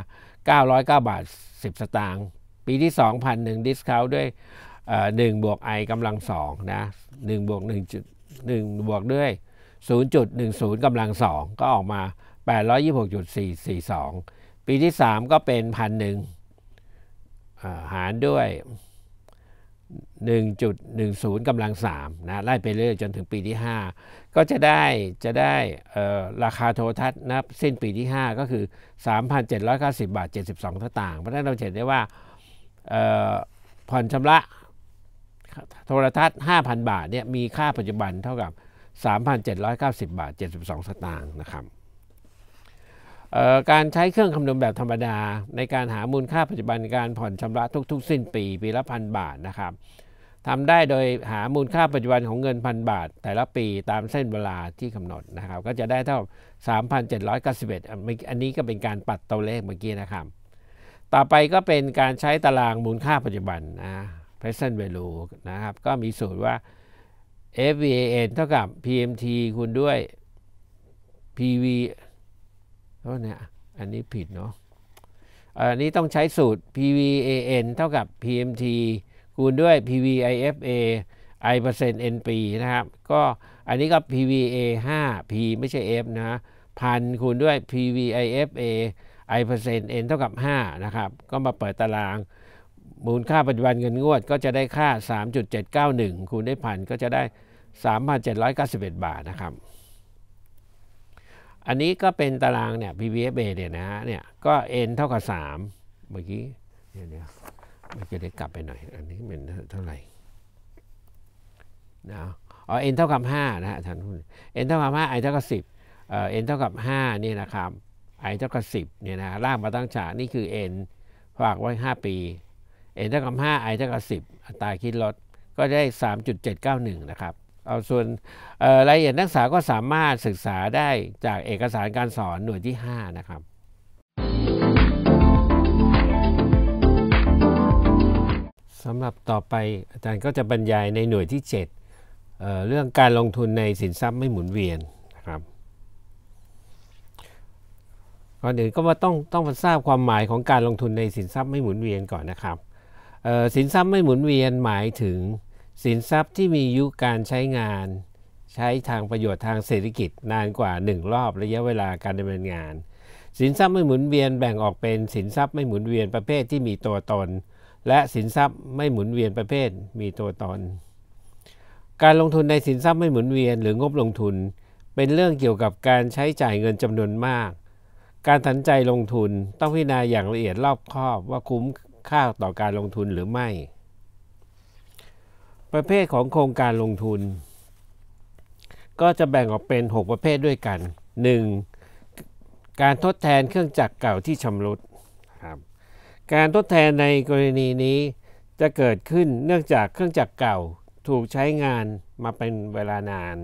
เก้าร้อยเก้าบาทสิบสตางค์ปีที่สองพันหนึ่ง discount ด้วยหนึ่งบวก i กำลังสองนะหนึ่งบวกหนึ่งจุดหนึ่งบวกด้วยศูนย์จุดหนึ่งศูนย์กำลังสองก็ออกมาแปดร้อยยี่สิบหกจุดสี่สี่สองปีที่สามก็เป็นพันหนึ่งหารด้วย 1.10กำลัง3นะไล่ไปเรื่อยจนถึงปีที่ 5 ก็จะได้จะได้ราคาโทรทัศน์นะสิ้นปีที่ 5 ก็คือ 3,790 บาท 72สตางค์เพราะฉะนั้นเราเห็นได้ว่าผ่อนชำระโทรทัศน์ 5,000 บาทเนี่ยมีค่าปัจจุบันเท่ากับ 3,790 บาท 72 สตางค์นะครับการใช้เครื่องคำนวณแบบธรรมดา ในการหามูลค่าปัจจุบันการผ่อนชำระทุกๆ สิ้นปีปีละพันบาทนะครับทำได้โดยหามูลค่าปัจจุบันของเงินพันบาท แต่ละปีตามเส้นเวลาที่กำหนดนะครับก็จะได้เท่า3,791อันนี้ก็เป็นการปัดตัวเลขเมื่อกี้นะครับ ต่อไปก็เป็นการใช้ตารางมูลค่าปัจจุบันนะ present value นะครับก็มีสูตรว่า FVAN เท่ากับ PMT คูณด้วย PV โทเนยอันนี้ผิดเนาะอันนี้ต้องใช้สูตร PVAN เท่ากับ PMT คูณด้วย PVIFA i เปอร์เซ็นต์ n ปีนะครับ ก็อันนี้ก็ PVA 5 P ไม่ใช่ F นะพันคูณด้วย PVIFA i เปอร์เซ็นต์ n เท่ากับ5นะครับ ก็มาเปิดตาราง มูลค่าปัจจุบันเงินงวด ก็จะได้ค่า 3.791 คูณได้พันก็จะได้ 3,791 บาทนะครับอันนี้ก็เป็นตารางเนี่ย PVFA เนี่ยนะเนี่ยก็ n เท่ากับ 3 เมื่อกี้ เดี๋ยวเดี๋ยวมันจะได้กลับไปหน่อย อันนี้เป็นเท่าไหร่นะอ๋อ n เท่ากับ5นะฮะท่านผู้ n เท่ากับ5 i เท่ากับ10เอ่อ n เท่ากับ5เนี่ยนะครับ i เท่ากับ10เนี่ยนะลากมาตั้งฉากนี่คือ n ฝากไว้ 5 ปี n เท่ากับ5 i เท่ากับ 10อัตราคิดลดก็ได้ 3.791 นะครับเอาส่วนรายละเอียดนักศึกษาก็สามารถศึกษาได้จากเอกสารการสอนหน่วยที่5นะครับสำหรับต่อไปอาจารย์ก็จะบรรยายในหน่วยที่7เเรื่องการลงทุนในสินทรัพย์ไม่หมุนเวียนนะครับก่อนอื่นก็ว่าต้องต้องทราบความหมายของการลงทุนในสินทรัพย์ไม่หมุนเวียนก่อนนะครับสินทรัพย์ไม่หมุนเวียนหมายถึงสินทรัพย์ที่มีอายุการใช้งาน ใช้ทางประโยชน์ทางเศรษฐกิจนานกว่า 1 รอบระยะเวลาการดำเนินงาน สินทรัพย์ไม่หมุนเวียนแบ่งออกเป็นสินทรัพย์ไม่หมุนเวียนประเภทที่มีตัวตน และสินทรัพย์ไม่หมุนเวียนประเภทมีตัวตน การลงทุนในสินทรัพย์ไม่หมุนเวียนหรืองบลงทุน เป็นเรื่องเกี่ยวกับการใช้จ่ายเงินจำนวนมาก การตัดใจลงทุนต้องพิจารณาอย่างละเอียดรอบคอบ ว่าคุ้มค่าต่อการลงทุนหรือไม่ประเภทของโครงการลงทุน ก็จะแบ่งออกเป็น 6 ประเภทด้วยกัน 1. การทดแทนเครื่องจักรเก่าที่ชำรุดครับการทดแทนในกรณีนี้จะเกิดขึ้นเนื่องจากเครื่องจักรเก่าถูกใช้งานมาเป็นเวลานาน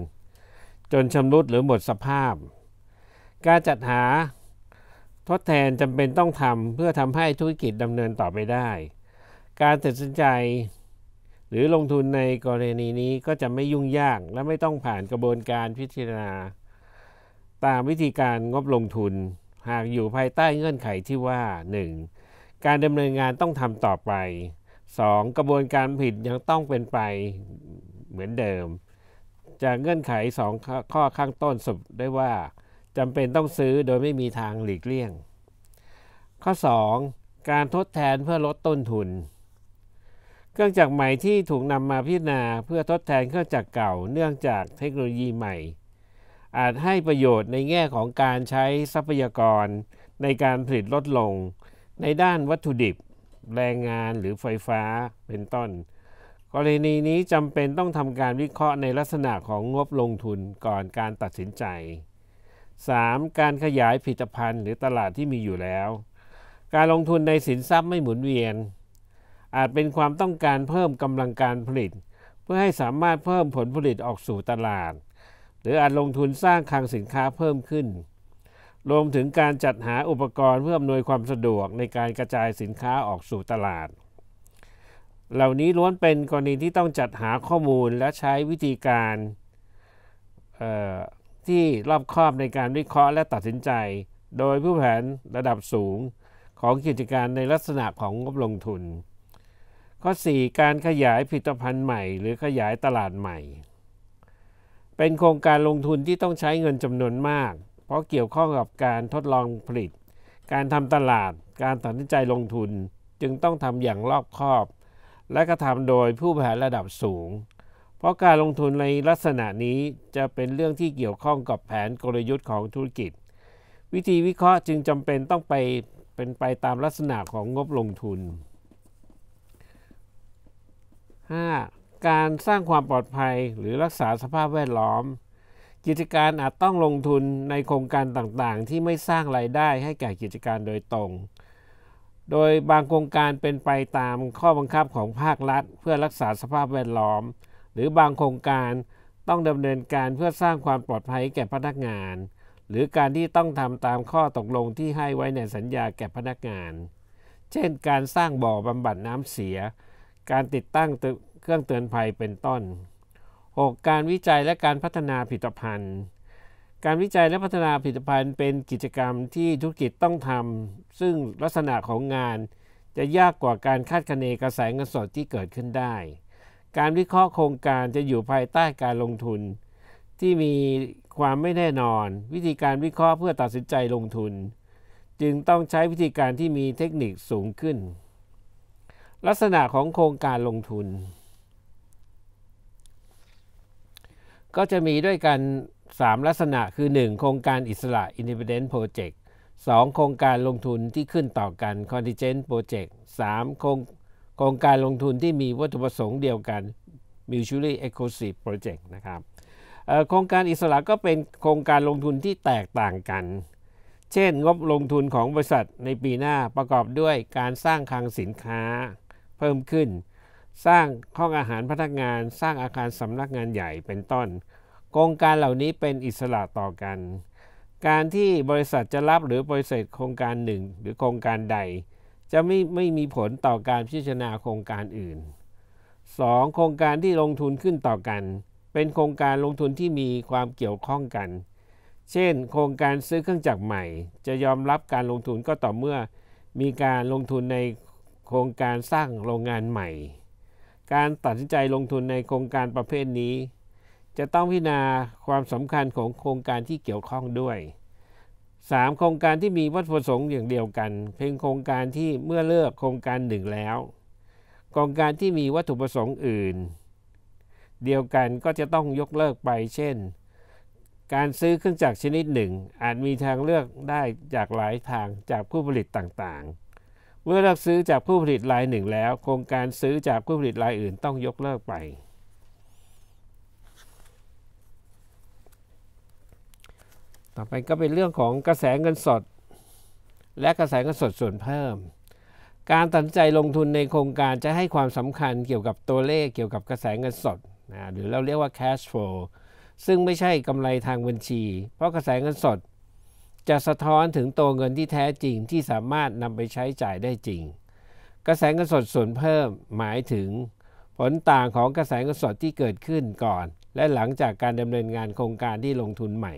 จนชำรุดหรือหมดสภาพ การจัดหาทดแทนจำเป็นต้องทำเพื่อทำให้ธุรกิจดำเนินต่อไปได้ การตัดสินใจหรือลงทุนในกรณีนี้ก็จะไม่ยุ่งยากและไม่ต้องผ่านกระบวนการพิจารณา ตามวิธีการงบลงทุน หากอยู่ภายใต้เงื่อนไขที่ว่า 1. การดำเนินงานต้องทำต่อไป 2. กระบวนการผิดยังต้องเป็นไปเหมือนเดิม จากเงื่อนไข2ข้อข้างต้นสุดได้ว่าจำเป็นต้องซื้อโดยไม่มีทางหลีกเลี่ยง ข้อ 2. การทดแทนเพื่อลดต้นทุนเครื่องจักรใหม่ที่ถูกนำมาพิจารณาเพื่อทดแทนเครื่องจักรเก่าเนื่องจากเทคโนโลยีใหม่ อาจให้ประโยชน์ในแง่ของการใช้ทรัพยากร ในการผลิตลดลง ในด้านวัตถุดิบแรงงานหรือไฟฟ้าเป็นต้น กรณีนี้จำเป็นต้องทำการวิเคราะห์ในลักษณะของงบลงทุนก่อนการตัดสินใจ 3. การขยายผลิตภัณฑ์ หรือตลาดที่มีอยู่แล้ว การลงทุนในสินทรัพย์ไม่หมุนเวียนอาจเป็นความต้องการเพิ่มกำลังการผลิต เพื่อให้สามารถเพิ่มผลผลิตออกสู่ตลาด หรืออาจลงทุนสร้างคลังสินค้าเพิ่มขึ้น รวมถึงการจัดหาอุปกรณ์เพื่ออำนวยความสะดวกในการกระจายสินค้าออกสู่ตลาด เหล่านี้ล้วนเป็นกรณีที่ต้องจัดหาข้อมูลและใช้วิธีการที่รอบคอบในการวิเคราะห์และตัดสินใจ โดยผู้แผนระดับสูงของกิจการในลักษณะของงบลงทุนข้อ4การขยายผลิตภัณฑ์ใหม่หรือขยายตลาดใหม่ เป็นโครงการลงทุนที่ต้องใช้เงินจำนวนมาก เพราะเกี่ยวข้องกับการทดลองผลิต การทำตลาดการตัดสินใจลงทุนจึงต้องทำอย่างรอบคอบ และกระทำโดยผู้บริหารระดับสูง เพราะการลงทุนในลักษณะนี้จะเป็นเรื่องที่เกี่ยวข้องกับแผนกลยุทธ์ของธุรกิจ วิธีวิเคราะห์จึงจำเป็นต้องไปเป็นไปตามลักษณะของงบลงทุน 5. การสร้างความปลอดภัยหรือรักษาสภาพแวดล้อม กิจการอาจต้องลงทุนในโครงการต่างๆ ที่ไม่สร้างไรายได้ให้แก่กิจการโดยตรง โดยบางโครงการเป็นไปตามข้อบังคับของภาครัฐ เพื่อรักษาสภาพแวดล้อม หรือบางโครงการต้องดำเนินการเพื่อสร้างความปลอดภัยแก่พนักงาน หรือการที่ต้องทำตามข้อตกลงที่ให้ไว้ในสัญญาแก่พนักงาน เช่น การสร้างบ่อบำบัดน้ำเสียการติดตั้งเครื่องเตือนภัยเป็นต้น 6. การวิจัยและการพัฒนาผลิตภัณฑ์ การวิจัยและพัฒนาผลิตภัณฑ์เป็นกิจกรรมที่ธุรกิจต้องทำ ซึ่งลักษณะของงานจะยากกว่าการคาดคะเนกระแสเงินสดที่เกิดขึ้นได้ การวิเคราะห์โครงการจะอยู่ภายใต้การลงทุน ที่มีความไม่แน่นอน วิธีการวิเคราะห์เพื่อตัดสินใจลงทุน จึงต้องใช้วิธีการที่มีเทคนิคสูงขึ้นลักษณะของโครงการลงทุน ก็จะมีด้วยกัน 3 ลักษณะคือ 1. โครงการอิสระ Independent Project 2. โครงการลงทุนที่ขึ้นต่อกัน Contingent Project 3. โครงโครงการลงทุนที่มีวัตถุประสงค์เดียวกัน Mutually Exclusive Project นะครับโครงการอิสระก็เป็นโครงการลงทุนที่แตกต่างกัน เช่น งบลงทุนของบริษัทในปีหน้าประกอบด้วยการสร้างคลังสินค้าเพิ่มขึ้น สร้างห้องอาหารพนักงานสร้างอาคารสำนักงานใหญ่เป็นต้น โครงการเหล่านี้เป็นอิสระต่อกัน การที่บริษัทจะรับหรือบริษัทโครงการหนึ่งหรือโครงการใด จะไม่ไม่มีผลต่อการพิจารณาโครงการอื่น 2. โครงการที่ลงทุนขึ้นต่อกัน เป็นโครงการลงทุนที่มีความเกี่ยวข้องกัน เช่น โครงการซื้อเครื่องจักรใหม่ จะยอมรับการลงทุนก็ต่อเมื่อ มีการลงทุนในโครงการสร้างโรงงานใหม่ การตัดสินใจลงทุนในโครงการประเภทนี้ จะต้องพิจารณาความสำคัญของโครงการที่เกี่ยวข้องด้วย 3. โครงการที่มีวัตถุประสงค์อย่างเดียวกันเพียงโครงการที่เมื่อเลือกโครงการหนึ่งแล้วโครงการที่มีวัตถุประสงค์อื่น เดียวกันก็จะต้องยกเลิกไป เช่น การซื้อเครื่องจักรชนิดหนึ่งอาจมีทางเลือกได้จากหลายทางจากผู้ผลิตต่างๆเมื่อเลือกซื้อจากผู้ผลิตรายหนึ่งแล้วโครงการซื้อจากผู้ผลิตรายอื่นต้องยกเลิกไป ต่อไปก็เป็นเรื่องของกระแสเงินสด และกระแสเงินสดส่วนเพิ่ม การตัดใจลงทุนในโครงการจะให้ความสำคัญเกี่ยวกับตัวเลขเกี่ยวกับกระแสเงินสดนะหรือเราเรียกว่า cash flow ซึ่งไม่ใช่กำไรทางบัญชี เพราะกระแสเงินสดจะสะท้อนถึงตัวเงินที่แท้จริงที่สามารถนำไปใช้จ่ายได้จริง กระแสเงินสดส่วนเพิ่มหมายถึงผลต่างของกระแสเงินสดที่เกิดขึ้นก่อน และหลังจากการดำเนินงานโครงการที่ลงทุนใหม่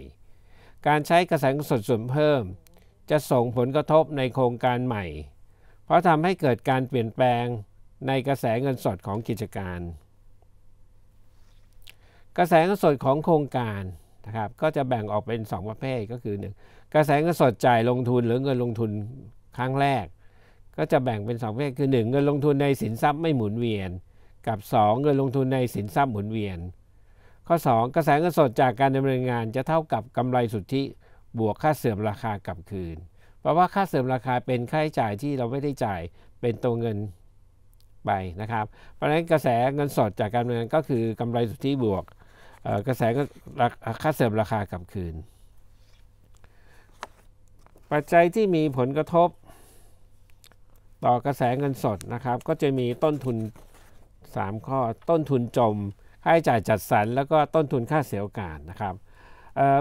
การใช้กระแสเงินสดส่วนเพิ่ม จะส่งผลกระทบในโครงการใหม่ เพราะทำให้เกิดการเปลี่ยนแปลงในกระแสเงินสดของกิจการ กระแสเงินสดของโครงการนะครับก็จะแบ่งออกเป็น 2 ประเภทก็คือ 1กระแสเงินสดจ่ายลงทุนหรือเงินลงทุนครั้งแรก ก็จะแบ่งเป็น2ประเภทคือ 1 เงินลงทุนในสินทรัพย์ไม่หมุนเวียนกับ 2 เงินลงทุนในสินทรัพย์หมุนเวียน ข้อ2กระแสเงินสดจากการดำเนินงานจะเท่ากับกำไรสุทธิบวกค่าเสื่อมราคากลับคืน เพราะว่าค่าเสื่อมราคาเป็นค่าใช้จ่ายที่เราไม่ได้จ่ายเป็นตัวเงินไปนะครับเพราะฉะนั้นกระแสเงินสดจากการดำเนินงานก็คือกำไรสุทธิบวกกระแสค่าเสื่อมราคากลับคืนปัจจัยที่มีผลกระทบ ต่อกระแสเงินสดนะครับก็จะมีต้นทุน 3 ข้อต้นทุนจม ค่าใช้จ่ายจัดสรรแล้วก็ต้นทุนค่าเสียโอกาสนะครับ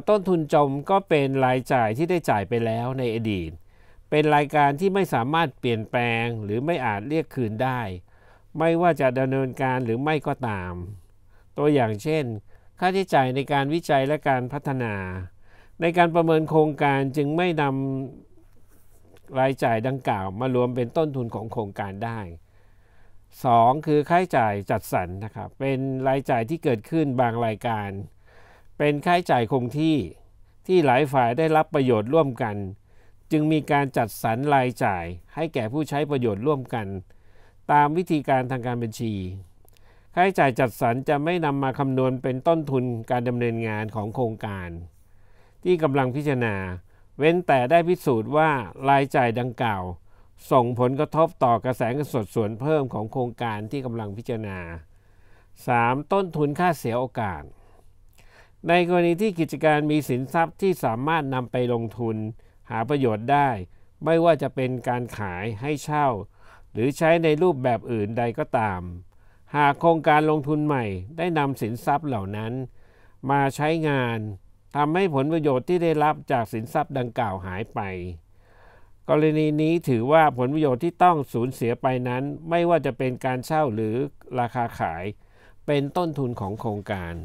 ต้นทุนจมก็เป็นรายจ่ายที่ได้จ่ายไปแล้วในอดีต เป็นรายการที่ไม่สามารถเปลี่ยนแปลงหรือไม่อาจเรียกคืนได้ ไม่ว่าจะดำเนินการหรือไม่ก็ตาม ตัวอย่างเช่น ค่าใช้จ่ายในการวิจัยและการพัฒนาในการประเมินโครงการจึงไม่นำรายจ่ายดังกล่าวมารวมเป็นต้นทุนของโครงการได้ 2. คือค่าใช้จ่ายจัดสรรนะครับ เป็นรายจ่ายที่เกิดขึ้นบางรายการ เป็นค่าใช้จ่ายคงที่ที่หลายฝ่ายได้รับประโยชน์ร่วมกัน จึงมีการจัดสรรรายจ่ายให้แก่ผู้ใช้ประโยชน์ร่วมกัน ตามวิธีการทางการบัญชี ค่าใช้จ่ายจัดสรรจะไม่นำมาคำนวณเป็นต้นทุนการดำเนินงานของโครงการที่กำลังพิจารณา เว้นแต่ได้พิสูจน์ว่า รายจ่ายดังกล่าว ส่งผลกระทบต่อกระแสเงินสดส่วนเพิ่มของโครงการที่กำลังพิจารณา 3. ต้นทุนค่าเสียโอกาส ในกรณีที่กิจการมีสินทรัพย์ที่สามารถนำไปลงทุน หาประโยชน์ได้ ไม่ว่าจะเป็นการขายให้เช่า หรือใช้ในรูปแบบอื่นใดก็ตาม หากโครงการลงทุนใหม่ ได้นำสินทรัพย์เหล่านั้น มาใช้งานทำให้ผลประโยชน์ที่ได้รับจากสินทรัพย์ดังกล่าวหายไป กรณีนี้ถือว่าผลประโยชน์ที่ต้องสูญเสียไปนั้น ไม่ว่าจะเป็นการเช่าหรือราคาขาย เป็นต้นทุนของโครงการ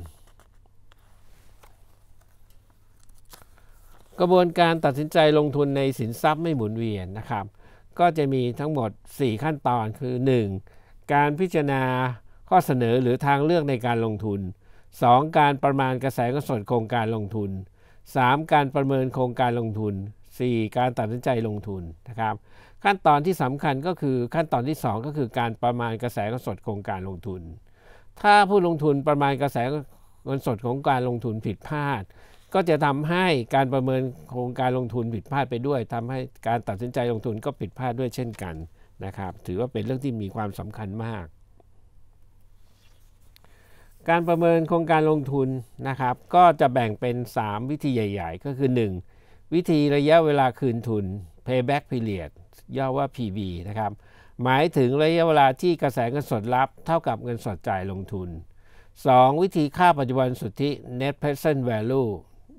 กระบวนการตัดสินใจลงทุนในสินทรัพย์ ไม่หมุนเวียนนะครับ ก็จะมีทั้งหมด 4 ขั้นตอนคือ 1. การพิจารณา ข้อเสนอหรือทางเลือกในการลงทุน 2. การประมาณกระแสเงินสดโครงการลงทุน 3. การประเมินโครงการลงทุน 4. การตัดสินใจลงทุนนะครับขั้นตอนที่สำคัญก็คือขั้นตอนที่ 2 ก็คือการประมาณกระแสเงินสดโครงการลงทุน ถ้าผู้ลงทุนประมาณกระแสเงินสดของการลงทุนผิดพลาด ก็จะทำให้การประเมินโครงการลงทุนผิดพลาดไปด้วย ทำให้การตัดสินใจลงทุนก็ผิดพลาดด้วยเช่นกันนะครับถือว่าเป็นเรื่องที่มีความสำคัญมากการประเมินโครงการลงทุนนะครับก็จะแบ่งเป็น 3 วิธีใหญ่ๆ ก็คือ1วิธีระยะเวลาคืนทุน payback period ย่อว่า PB นะครับหมายถึงระยะเวลาที่กระแสเงินสดรับเท่ากับเงินสดจ่ายลงทุน 2. วิธีค่าปัจจุบันสุทธิ net present value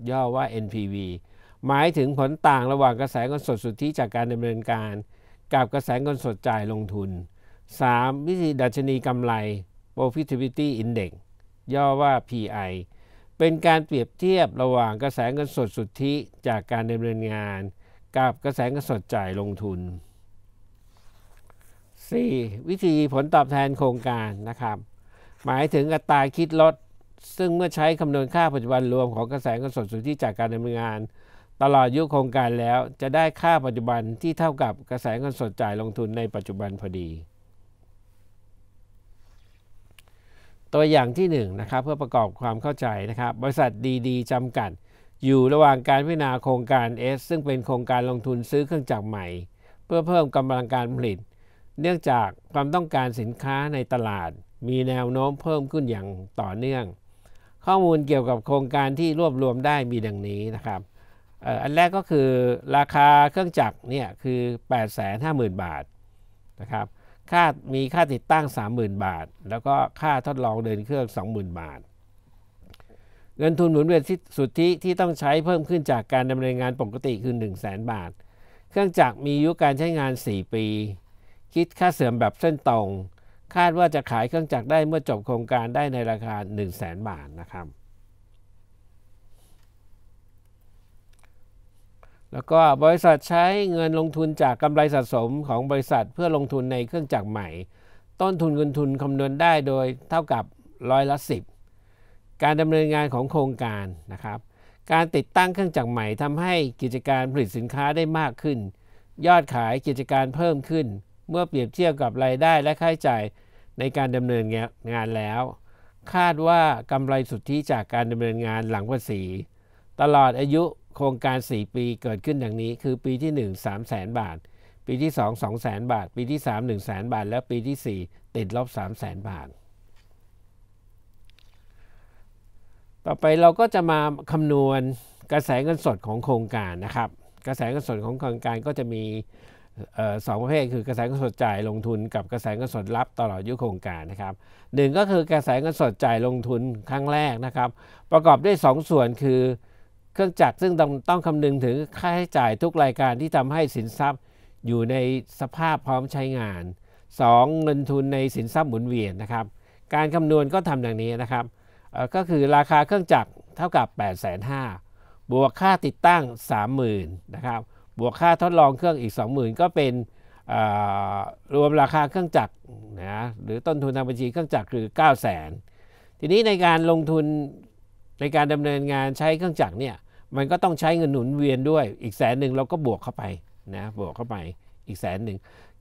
ย่อว่า NPV หมายถึงผลต่างระหว่างกระแสเงินสดสุทธิจากการดำเนินการกับกระแสเงินสดจ่ายลงทุน 3. วิธีดัชนีกำไร profitability index ย่อว่า PI เป็นการเปรียบเทียบระหว่างกระแสเงินสดสุทธิจากการดำเนินงาน กับกระแสเงินสดจ่ายลงทุน 4. วิธีผลตอบแทนโครงการนะครับหมายถึงอัตราคิดลด ซึ่งเมื่อใช้คำนวณค่าปัจจุบันรวมของกระแสเงินสดสุทธิจากการดำเนินงาน ตลอดยุคโครงการแล้วจะได้ค่าปัจจุบันที่เท่ากับกระแสเงินสดจ่ายลงทุนในปัจจุบันพอดีตัวอย่างที่1นนะครับเพื่อประกอบความเข้าใจนะครับ บริษัทดีๆจำกัด อยู่ระหว่างการพิจารณาโครงการ S ซึ่งเป็นโครงการลงทุนซื้อเครื่องจักรใหม่ เพื่อเพิ่มกำลังการผลิต เนื่องจากความต้องการสินค้าในตลาด มีแนวโน้มเพิ่มขึ้นอย่างต่อเนื่อง ข้อมูลเกี่ยวกับโครงการที่รวบรวมได้มีดังนี้นะครับอันแรกก็คือ ราคาเครื่องจักรเนี่ยคือ850,000บาทนะครับค่ามีค่าติดตั้ง 30,000 บาท แล้วก็ค่าทดลองเดินเครื่อง 20,000 บาท เงินทุนหมุนเวียนสุทธิที่ต้องใช้เพิ่มขึ้นจากการดำเนินงานปกติคือ1 0 0 0 0แบาท เครื่องจักรมีอายุการใช้งาน 4 ปี คิดค่าเสื่อมแบบเส้นตรง คาดว่าจะขายเครื่องจักรได้เมื่อจบโครงการได้ในราคา1 0 0 0 0แบาทนะครับแล้วก็บริษัทใช้เงินลงทุนจากกำไรสะสมของบริษัทเพื่อลงทุนในเครื่องจักรใหม่ ต้นทุนเงินทุนคำนวณได้โดยเท่ากับร้อยละ 10 การดำเนินงานของโครงการนะครับการติดตั้งเครื่องจักรใหม่ทำให้กิจการผลิตสินค้าได้มากขึ้น ยอดขายกิจการเพิ่มขึ้น เมื่อเปรียบเทียบกับรายได้และค่าใช้จ่ายในการดำเนินงานแล้ว คาดว่ากำไรสุทธิจากการดำเนินงานหลังภาษี ตลอดอายุโครงการ 4 ปีเกิดขึ้นดังนี้คือปีที่1 3 0 0แสนบาท ปีที่ 2 2 0 0แสนบาท ปีที่ 3 1 0 0แสนบาท และปีที่ 4 ติดลบ3 0 0แสนบาท ต่อไปเราก็จะมาคำนวณกระแสเงินสดของโครงการนะครับ กระแสเงินสดของโครงการก็จะมีสองประเภทคือกระแสเงินสดจ่ายลงทุนกับกระแสเงินสดรับตลอดยุคโครงการนะครับหนึ่งก็คือกระแสเงินสดจ่ายลงทุนครั้งแรกนะครับ ประกอบด้วย 2 ส่วนคือเครื่องจักรซึ่งต้องต้องคำนึงถึงค่าใช้จ่ายทุกรายการที่ทำให้สินทรัพย์อยู่ในสภาพพร้อมใช้งาน 2. เงินทุนในสินทรัพย์หมุนเวียนนะครับ การคำนวณก็ทำดังนี้นะครับก็คือราคาเครื่องจักรเท่ากับ8 5 0 0 0บวกค่าติดตั้ง 30,000นะครับบวกค่าทดลองเครื่องอีก 20,000 ก็เป็นรวมราคาเครื่องจักรนะหรือต้นทุนทางบัญชีเครื่องจักรคือ9 0 0 0 0นทีนี้ในการลงทุนในการดำเนินงานใช้เครื่องจักรเนี่ยมันก็ต้องใช้เงินหนุนเวียนด้วยอีกแสนหนึ่งเราก็บวกเข้าไปนะบวกเข้าไปอีกแสนหนึ่ง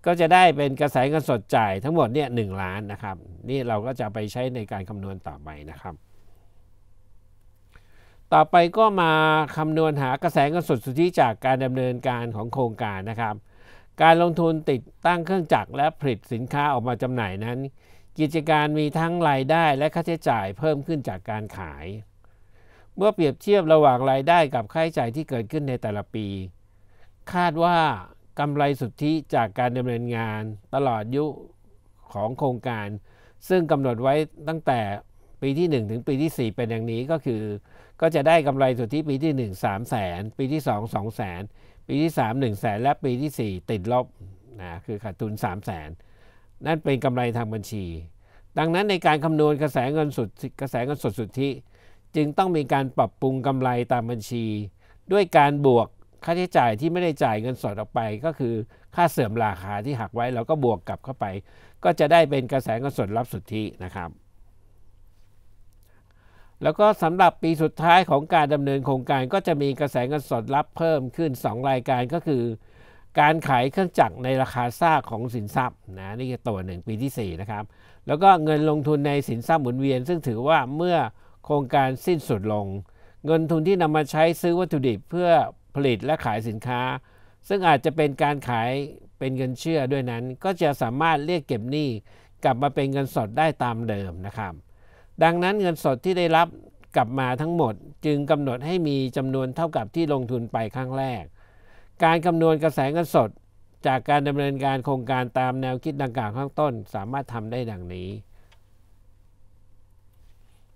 ก็จะได้เป็นกระแสเงินสดจ่ายทั้งหมดเนี่ยหล้านนะครับ นี่เราก็จะไปใช้ในการคำนวณต่อไปนะครับ ต่อไปก็มาคำนวณหากระแสเงินสดสุทธิจากการดำเนินการของโครงการนะครับ การลงทุนติดตั้งเครื่องจักรและผลิตสินค้าออกมาจำหน่ายนั้น กิจการมีทั้งรายได้และค่าใช้จ่ายเพิ่มขึ้นจากการขายเมื่อเปรียบเทียบระหว่างรายได้กับค่าใช้จ่ายที่เกิดขึ้นในแต่ละปี คาดว่ากำไรสุทธิจากการดำเนินงานตลอดยุของโครงการ ซึ่งกำหนดไว้ตั้งแต่ปีที่1ถึงปีที่ 4 เป็นอย่างนี้ก็คือ ก็จะได้กำไรสุทธิปีที่ 1 3 0 0 0 0ปีที่ 2 2 0 0 0 0ปีที่ 3 1 0 0 0 0 และปีที่ 4 ติดลบนะคือขาดทุน 3 0 0 0 0 0นั่นเป็นกำไรทางบัญชี ดังนั้นในการคำนวณกระแสเงินสุดกระแสเงินสดสุทธิจึงต้องมีการปรับปรุงกำไรตามบัญชี ด้วยการบวกค่าใช้จ่ายที่ไม่ได้จ่ายเงินสดออกไป ก็คือค่าเสื่อมราคาที่หักไว้เราก็บวกกลับเข้าไป ก็จะได้เป็นกระแสเงินสดรับสุทธินะครับ แล้วก็สำหรับปีสุดท้ายของการดำเนินโครงการก็จะมีกระแสเงินสดรับเพิ่มขึ้น 2 รายการก็คือ การขายเครื่องจักรในราคาซากของสินทรัพย์นะนี่คือตัวหนึ่งปีที่4นะครับแล้วก็เงินลงทุนในสินทรัพย์หมุนเวียน ซึ่งถือว่าเมื่อโครงการสิ้นสุดลง เงินทุนที่นำมาใช้ซื้อวัตถุดิบเพื่อผลิตและขายสินค้า ซึ่งอาจจะเป็นการขายเป็นเงินเชื่อด้วยนั้น ก็จะสามารถเรียกเก็บหนี้กลับมาเป็นเงินสดได้ตามเดิมนะครับ ดังนั้นเงินสดที่ได้รับกลับมาทั้งหมด จึงกำหนดให้มีจำนวนเท่ากับที่ลงทุนไปครั้งแรก การคำนวณกระแสเงินสด จากการดำเนินการโครงการตามแนวคิดดังกล่าวข้างต้นสามารถทำได้ดังนี้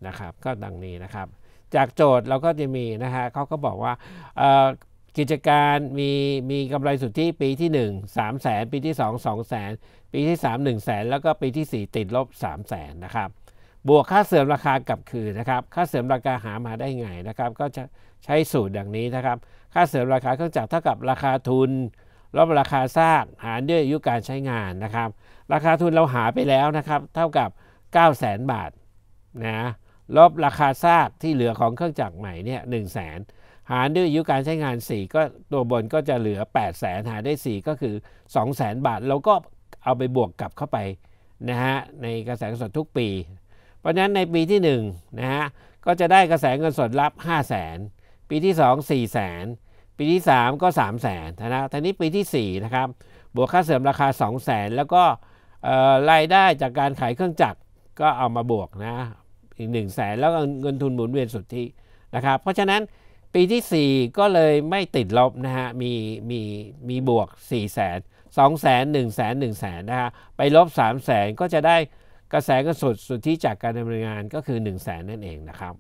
นะครับก็ดังนี้นะครับ จากโจทย์เราก็จะมีนะฮะเขาก็บอกว่ากิจการมีมีกำไรสุทธิปีที่ 1 3 0 0แสนปีที่ 2 2 0 0แสนปีที่ 3 1 0 0แสนแล้วก็ปีที่ 4 ติด ลบ3 0 0แสนนะครับบวกค่าเสื่อมราคากลับคืนนะครับ ค่าเสื่อมราคาหามาได้ไงนะครับ ก็จะใช้สูตรดังนี้นะครับ ค่าเสื่อมราคาเครื่องจักรเท่ากับราคาทุนลบราคาซากหารด้วยอายุการใช้งานนะครับ ราคาทุนเราหาไปแล้วนะครับ เท่ากับ 9 0 0แสนบาทนะลบราคาซากที่เหลือของเครื่องจักรใหม่เนี่ยหนึ่งแสนหารด้วยอายุการใช้งาน4ก็ตัวบนก็จะเหลือ 8 0 0แสนหารด้วย4ก็คือ 2 0 0แสนบาทเราก็เอาไปบวกกลับเข้าไปนะฮะในกระแสเงินสดทุกปี เพราะฉะนั้นในปีที่1นะฮะก็จะได้กระแสเงินสดรับ 5 0 0แสนปีที่ 2 4 0 0แสนปีที่ 3 ก็3 0 0แสนนะทีนี้ปีที่4นะครับบวกค่าเสริมราคา 2 0 0แสนแล้วก็รายได้จากการขายเครื่องจักรก็เอามาบวกนะอีก1นึ่งแสนแล้วเงินทุนหมุนเวียนสุทธินะครับ เพราะฉะนั้นปีที่ 4 ก็เลยไม่ติดลบนะฮะมีมีมีบวก4่แสนสองแสนหนึ่งแสนหนึ่งแสนะฮะไปลบ3มแสนก็จะได้กระแสเงินสดสุทธิจากการดำเนินงานก็คือ1่งแสนนั่นเองนะครับ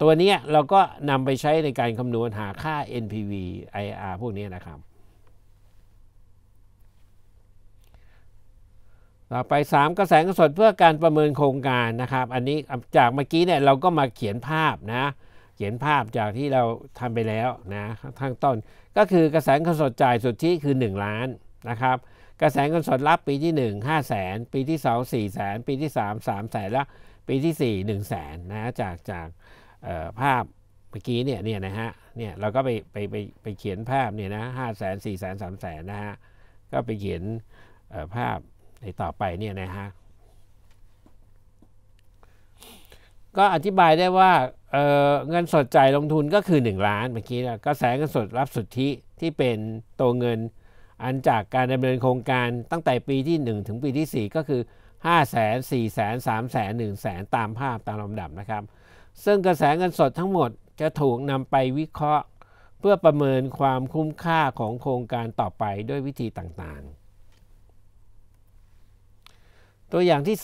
ตัวนี้เราก็นำไปใช้ในการคำนวณหาค่า NPV IR พวกนี้นะครับต่อไป 3 กระแสเงินสดเพื่อการประเมินโครงการนะครับอันนี้จากเมื่อกี้เนี่ยเราก็มาเขียนภาพนะเขียนภาพจากที่เราทำไปแล้วนะทั้งต้น ก็คือกระแสเงินสดจ่ายสุดที่คือ 1 ล้านนะครับกระแสเงินสดรับปีที่ 1 5 0 0แสนปีที่2 4 0แสนปีที่ 3 3 0แสนแล้วปีที่ 4 1 0 0 0 0แสนนะจากจากภาพเมื่อกี้เนี่ยเนี่ยนะฮะเนี่ยเราก็ไปไปไปไปเขียนภาพเนี่ยนะห้าแสนสี่แสนสามแสนนะฮะก็ไปเขียนภาพในต่อไปเนี่ยนะฮะ ก็อธิบายได้ว่าเเงินสดจ่ายลงทุนก็คือ 1 ล้านเมื่อกี้นะกระแสเงินสดรับสุทธิที่เป็นตัวเงินอันจากการดำเนินโครงการตั้งแต่ปีที่ 1 ถึงปีที่ 4 ก็คือ 5 0 0 0 0 4 0 0 0 3 0 0 0 0 1 0 0 0 0 ตามภาพตามลำดับนะครับ ซึ่งกระแสเงินสดทั้งหมดจะถูกนำไปวิเคราะห์เพื่อประเมินความคุ้มค่าของโครงการต่อไปด้วยวิธีต่างๆตัวอย่างที่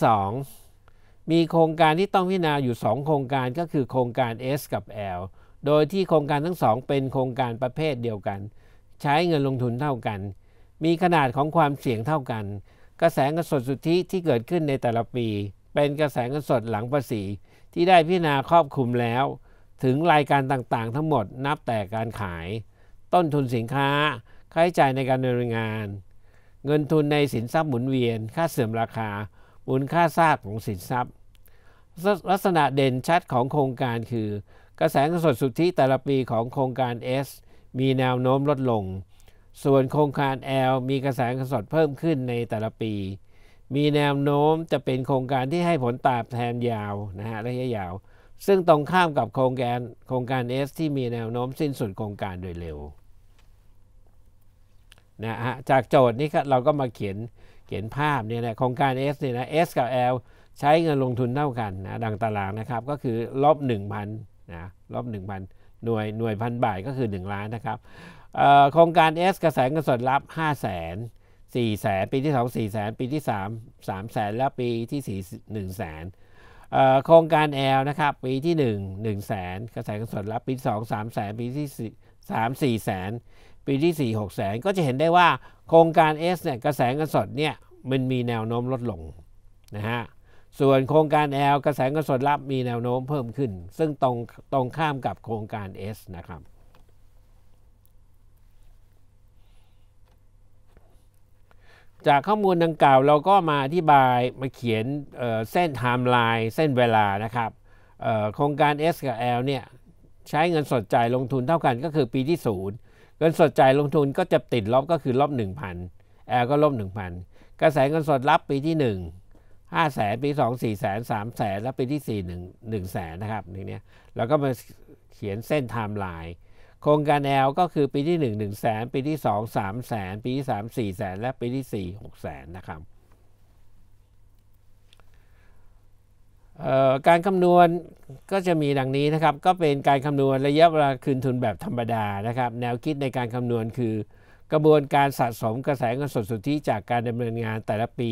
2 มีโครงการที่ต้องพิจารณาอยู่2โครงการก็คือโครงการ S กับ L โดยที่โครงการทั้งสองเป็นโครงการประเภทเดียวกัน ใช้เงินลงทุนเท่ากัน มีขนาดของความเสี่ยงเท่ากัน กระแสเงินสดสุทธิที่เกิดขึ้นในแต่ละปี เป็นกระแสเงินสดหลังภาษี ที่ได้พิจารณาครอบคลุมแล้ว ถึงรายการต่างๆทั้งหมดนับแต่การขาย ต้นทุนสินค้าค่าใช้จ่ายในการดำเนินงาน เงินทุนในสินทรัพย์หมุนเวียนค่าเสื่อมราคามูลค่าซากของสินทรัพย์ ลักษณะเด่นชัดของโครงการคือ กระแสเงินสดสุทธิแต่ละปีของโครงการ S มีแนวโน้มลดลง ส่วนโครงการ L มีกระแสเงินสดเพิ่มขึ้นในแต่ละปี มีแนวโน้มจะเป็นโครงการที่ให้ผลตอบแทนยาวนะฮะระยะยาว ซึ่งตรงข้ามกับโครงการโครงการ S ที่มีแนวโน้มสิ้นสุดโครงการโดยเร็วนะฮะจากโจทย์นี้เราก็มาเขียนเขียนภาพเนี่ยนะโครงการ S เนี่ยนะ S กับ L ใช้เงินลงทุนเท่ากันนะดังตารางนะครับก็คือลบ 1,000นะลบ1,000หน่วยหน่วยพันบาทก็คือ 1 ล้านนะครับโครงการ S กระแสเงินสดรับ 5 0 0แสน4แสนปีที่ 2 4แสนปีที่3 3แสนแล้วปีที่4 1แสนโครงการ L นะครับปีที่1 1แสนกระแสเงินสดรับปีที่2 3แสนปีที่3 4แสนปีที่4 6แสนก็จะเห็นได้ว่าโครงการ S เนี่ยกระแสเงินสดเนี่ยมันมีแนวโน้มลดลงนะฮะส่วนโครงการ L กระแสเงินสดรับมีแนวโน้มเพิ่มขึ้น ซึ่งตรงตรงข้ามกับโครงการ S นะครับจากข้อมูลดังกล่าวเราก็มาอธิบายมาเขียนเเส้นไทม์ไลน์เส้นเวลานะครับโครงการ S กับ L เนี่ยใช้เงินสดจ่ายลงทุนเท่ากันก็คือปีที่ 0เงินสดจ่ายลงทุนก็จะติดลบก็คือลบ1,000ลก็ลบ 1,000 กระแสเงินสดรับปีที่ 1 5แสนปี 2 4แสน3แสนแล้วปีที่ 4 1 1แสนนะครับนี่เนี้ยแล้วก็มาเขียนเส้นไทม์ไลน์โครงการแอลก็คือปีที่1 1แสนปีที่ 2 3แสนปีที่ 3 4แสนและปีที่4 6แสนนะครับการคำนวณก็จะมีดังนี้นะครับก็เป็นการคำนวณระยะเวลาคืนทุนแบบธรรมดานะครับแนวคิดในการคำนวณคือกระบวนการสะสมกระแสเงินสดสุทธิจากการดำเนินงานแต่ละปี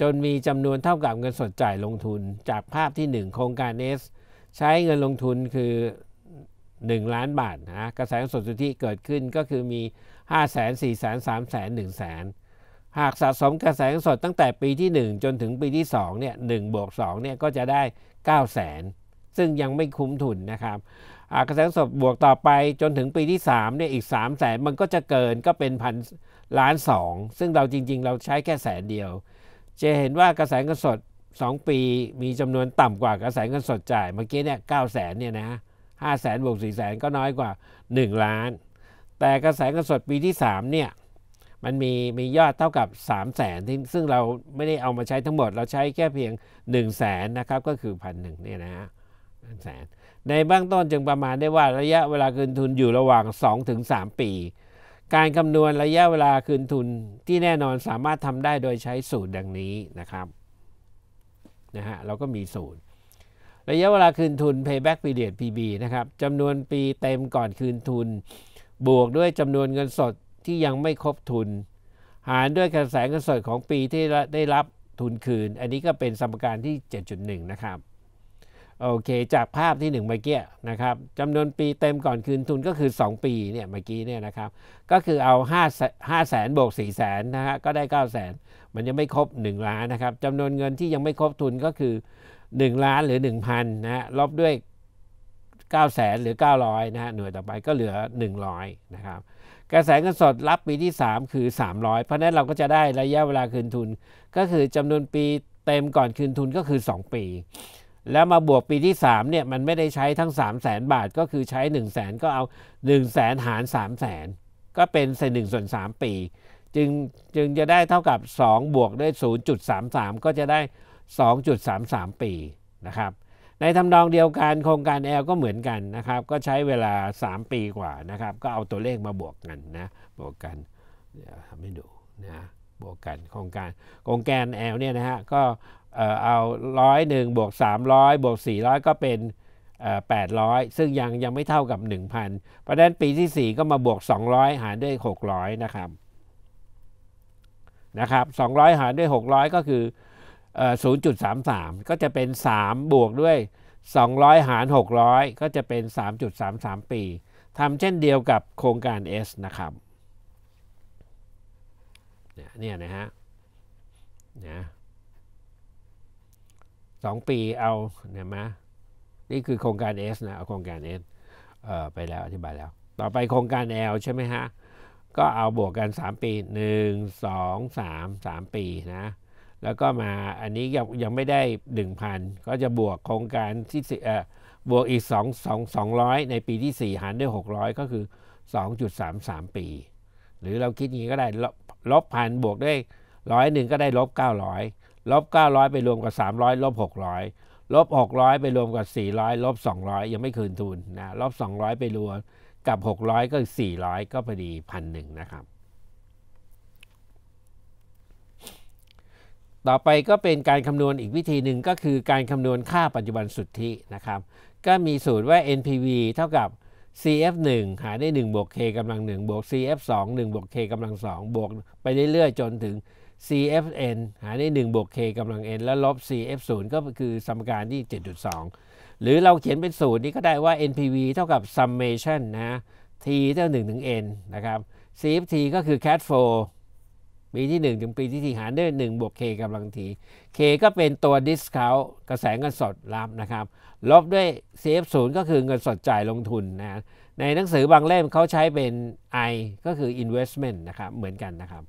จนมีจำนวนเท่ากับเงินสดจ่ายลงทุนจากภาพที่ 1 โครงการ S ใช้เงินลงทุนคือ 1 ล้านบาทนะกระแสเงินสดสุทธิเกิดขึ้นก็คือมี 5 0 0 0 0 4 0 0 0 0 3 0 0 0 0 1 0 0 0 0หากสะสมกระแสเงินสดตั้งแต่ปีที่ 1 จนถึงปีที่2เนี่ยหบวกสเนี่ยก็จะได้ 9 0 0 0 0 0 ซึ่งยังไม่คุ้มทุนนะครับหากกระแสเงินสดบวกต่อไปจนถึงปีที่ 3เนี่ยอีก3 0 0 0 0มันก็จะเกินก็เป็นพันล้านสองซึ่งเราจริงๆเราใช้แค่แสนเดียว จะเห็นว่ากระแสเงินสด 2 ปีมีจำนวนต่ำกว่ากระแสเงินสดจ่ายเมื่อกี้เนี่ยเก้าแสนเนี่ยนะห้าแสนบวกสี่แสนก็น้อยกว่า1 ล้าน แต่กระแสเงินสดปีที่3เนี่ยมันมีมียอดเท่ากับ 3 0 0แสนซึ่งเราไม่ได้เอามาใช้ทั้งหมดเราใช้แค่เพียง 1 0 0 0 0แสนนะครับ ก็คือพันหนึ่งนี่นะฮะแสนในเบื้องต้นจึงประมาณได้ว่าระยะเวลาคืนทุนอยู่ระหว่าง2-3ปี การคำนวณระยะเวลาคืนทุนที่แน่นอนสามารถทำได้โดยใช้สูตรดังนี้นะครับนะฮะเราก็มีสูตร ระยะเวลาคืนทุน payback period PB นะครับจำนวนปีเต็มก่อนคืนทุน บวกด้วยจำนวนเงินสดที่ยังไม่ครบทุน หารด้วยกระแสเงินสดของปีที่ได้รับทุนคืน อันนี้ก็เป็นสมการที่ 7.1 นะครับ โอเค จากภาพที่1เมื่อกี้นะครับจำนวนปีเต็มก่อนคืนทุนก็คือ 2 ปี เนี่ย เมื่อกี้เนี่ยนะครับ ก็คือเอา5 5แสนบวก4แสนนะฮะก็ได้9แสนมันยังไม่ครบ 1 ล้านนะครับจำนวนเงินที่ยังไม่ครบทุนก็คือ 1 ล้านหรือ 1,000 นะฮะลบด้วย9แสนหรือ 900นะฮะหน่วยต่อไปก็เหลือ 100 นะครับกระแสเงินสดรับปีที่ 3 คือ 300 เพราะนั้นเราก็จะได้ระยะเวลาคืนทุนก็คือจำนวนปีเต็มก่อนคืนทุนก็คือ 2 ปี แล้วมาบวกปีที่3เนี่ยมันไม่ได้ใช้ทั้ง3 0 0แสนบาทก็คือใช้1 0 0 0 0แสนก็เอา1 0 0 0 0แสนหาร3 0 0แสนก็เป็นเศษหนึ่งส่วน3 ปีจึงจึงจะได้เท่ากับ 2 บวกด้วย0.33 ก็จะได้ 2.33 ปีนะครับในทำนองเดียวกันโครงการแอลก็เหมือนกันนะครับก็ใช้เวลา 3 ปีกว่านะครับก็เอาตัวเลขมาบวกกันนะ บวกกันเดี๋ยวทำให้ดูนะบวกกันโครงการโครงการแอลเนี่ยนะฮะก็เอาร้อยหนึ่งบวก 300บวก400 ก็เป็นแปดร้อยซึ่งยังยังไม่เท่ากับ 1,000เพราะนั้นปีที่ 4 ก็มาบวก 200 หารด้วย 600 นะครับนะครับ200 หารด้วย 600 ก็คือ0.33 ก็จะเป็น 3 บวกด้วย 200 หาร600 ก็จะเป็น 3.33 ปีทำเช่นเดียวกับโครงการ S นะครับ เนี่ยนะฮะนะสองปีเอา เนี่ยมะนี่คือโครงการ S นะ เอาโครงการ S เอ่อ ไปแล้ว อธิบายแล้ว ต่อไปโครงการ L ใช่ไหมฮะ ก็เอาบวกกัน 3 ปี 1 2 3 3 ปีนะแล้วก็มาอันนี้ยังยังไม่ได้1,000ก็จะบวกโครงการที่บวกอีก2 2 200 ในปีที่ 4หารด้วย 600 ก็คือ 2.33 ปี หรือเราคิดอย่างนี้ก็ได้ลบพันบวกได้ร้อยหนึ่งก็ได้ลบ900ลบ900ไปรวมกับ300 ลบ 600ลบ600 ไปรวมกับ400 ลบ 200 ยังไม่คืนทุนนะลบ 200 ไปรวมกับ 600 ก็ 400 ก็พอดีพันหนึ่งนะครับต่อไปก็เป็นการคำนวณอีกวิธีหนึ่งก็คือการคำนวณค่าปัจจุบันสุทธินะครับก็มีสูตรว่า NPV เท่ากับ CF1 หาได้ 1บวก K กำลัง 1บวก CF2 1บวก K กำลัง 2บวกไปเรื่อยๆจนถึง CFN หาได้ 1บวก K กำลัง N แล้วลบ CF0 ก็คือสมการที่ 7.2 หรือเราเขียนเป็นสูตรนี้ก็ได้ว่า NPV เท่ากับ summation นะ T เท่า 1 ถึง N นะครับ CFT ก็คือ c a s h flow ปีที่ 1 ถึงปีที่4หารด้วย1บวก k กำลังที k ก็เป็นตัว discount กระแสเงินสดรับนะครับลบด้วย cf 0ก็คือเงินสดจ่ายลงทุนนะในหนังสือบางเล่มเขาใช้เป็น i ก็คือ investment นะครับเหมือนกันนะครับ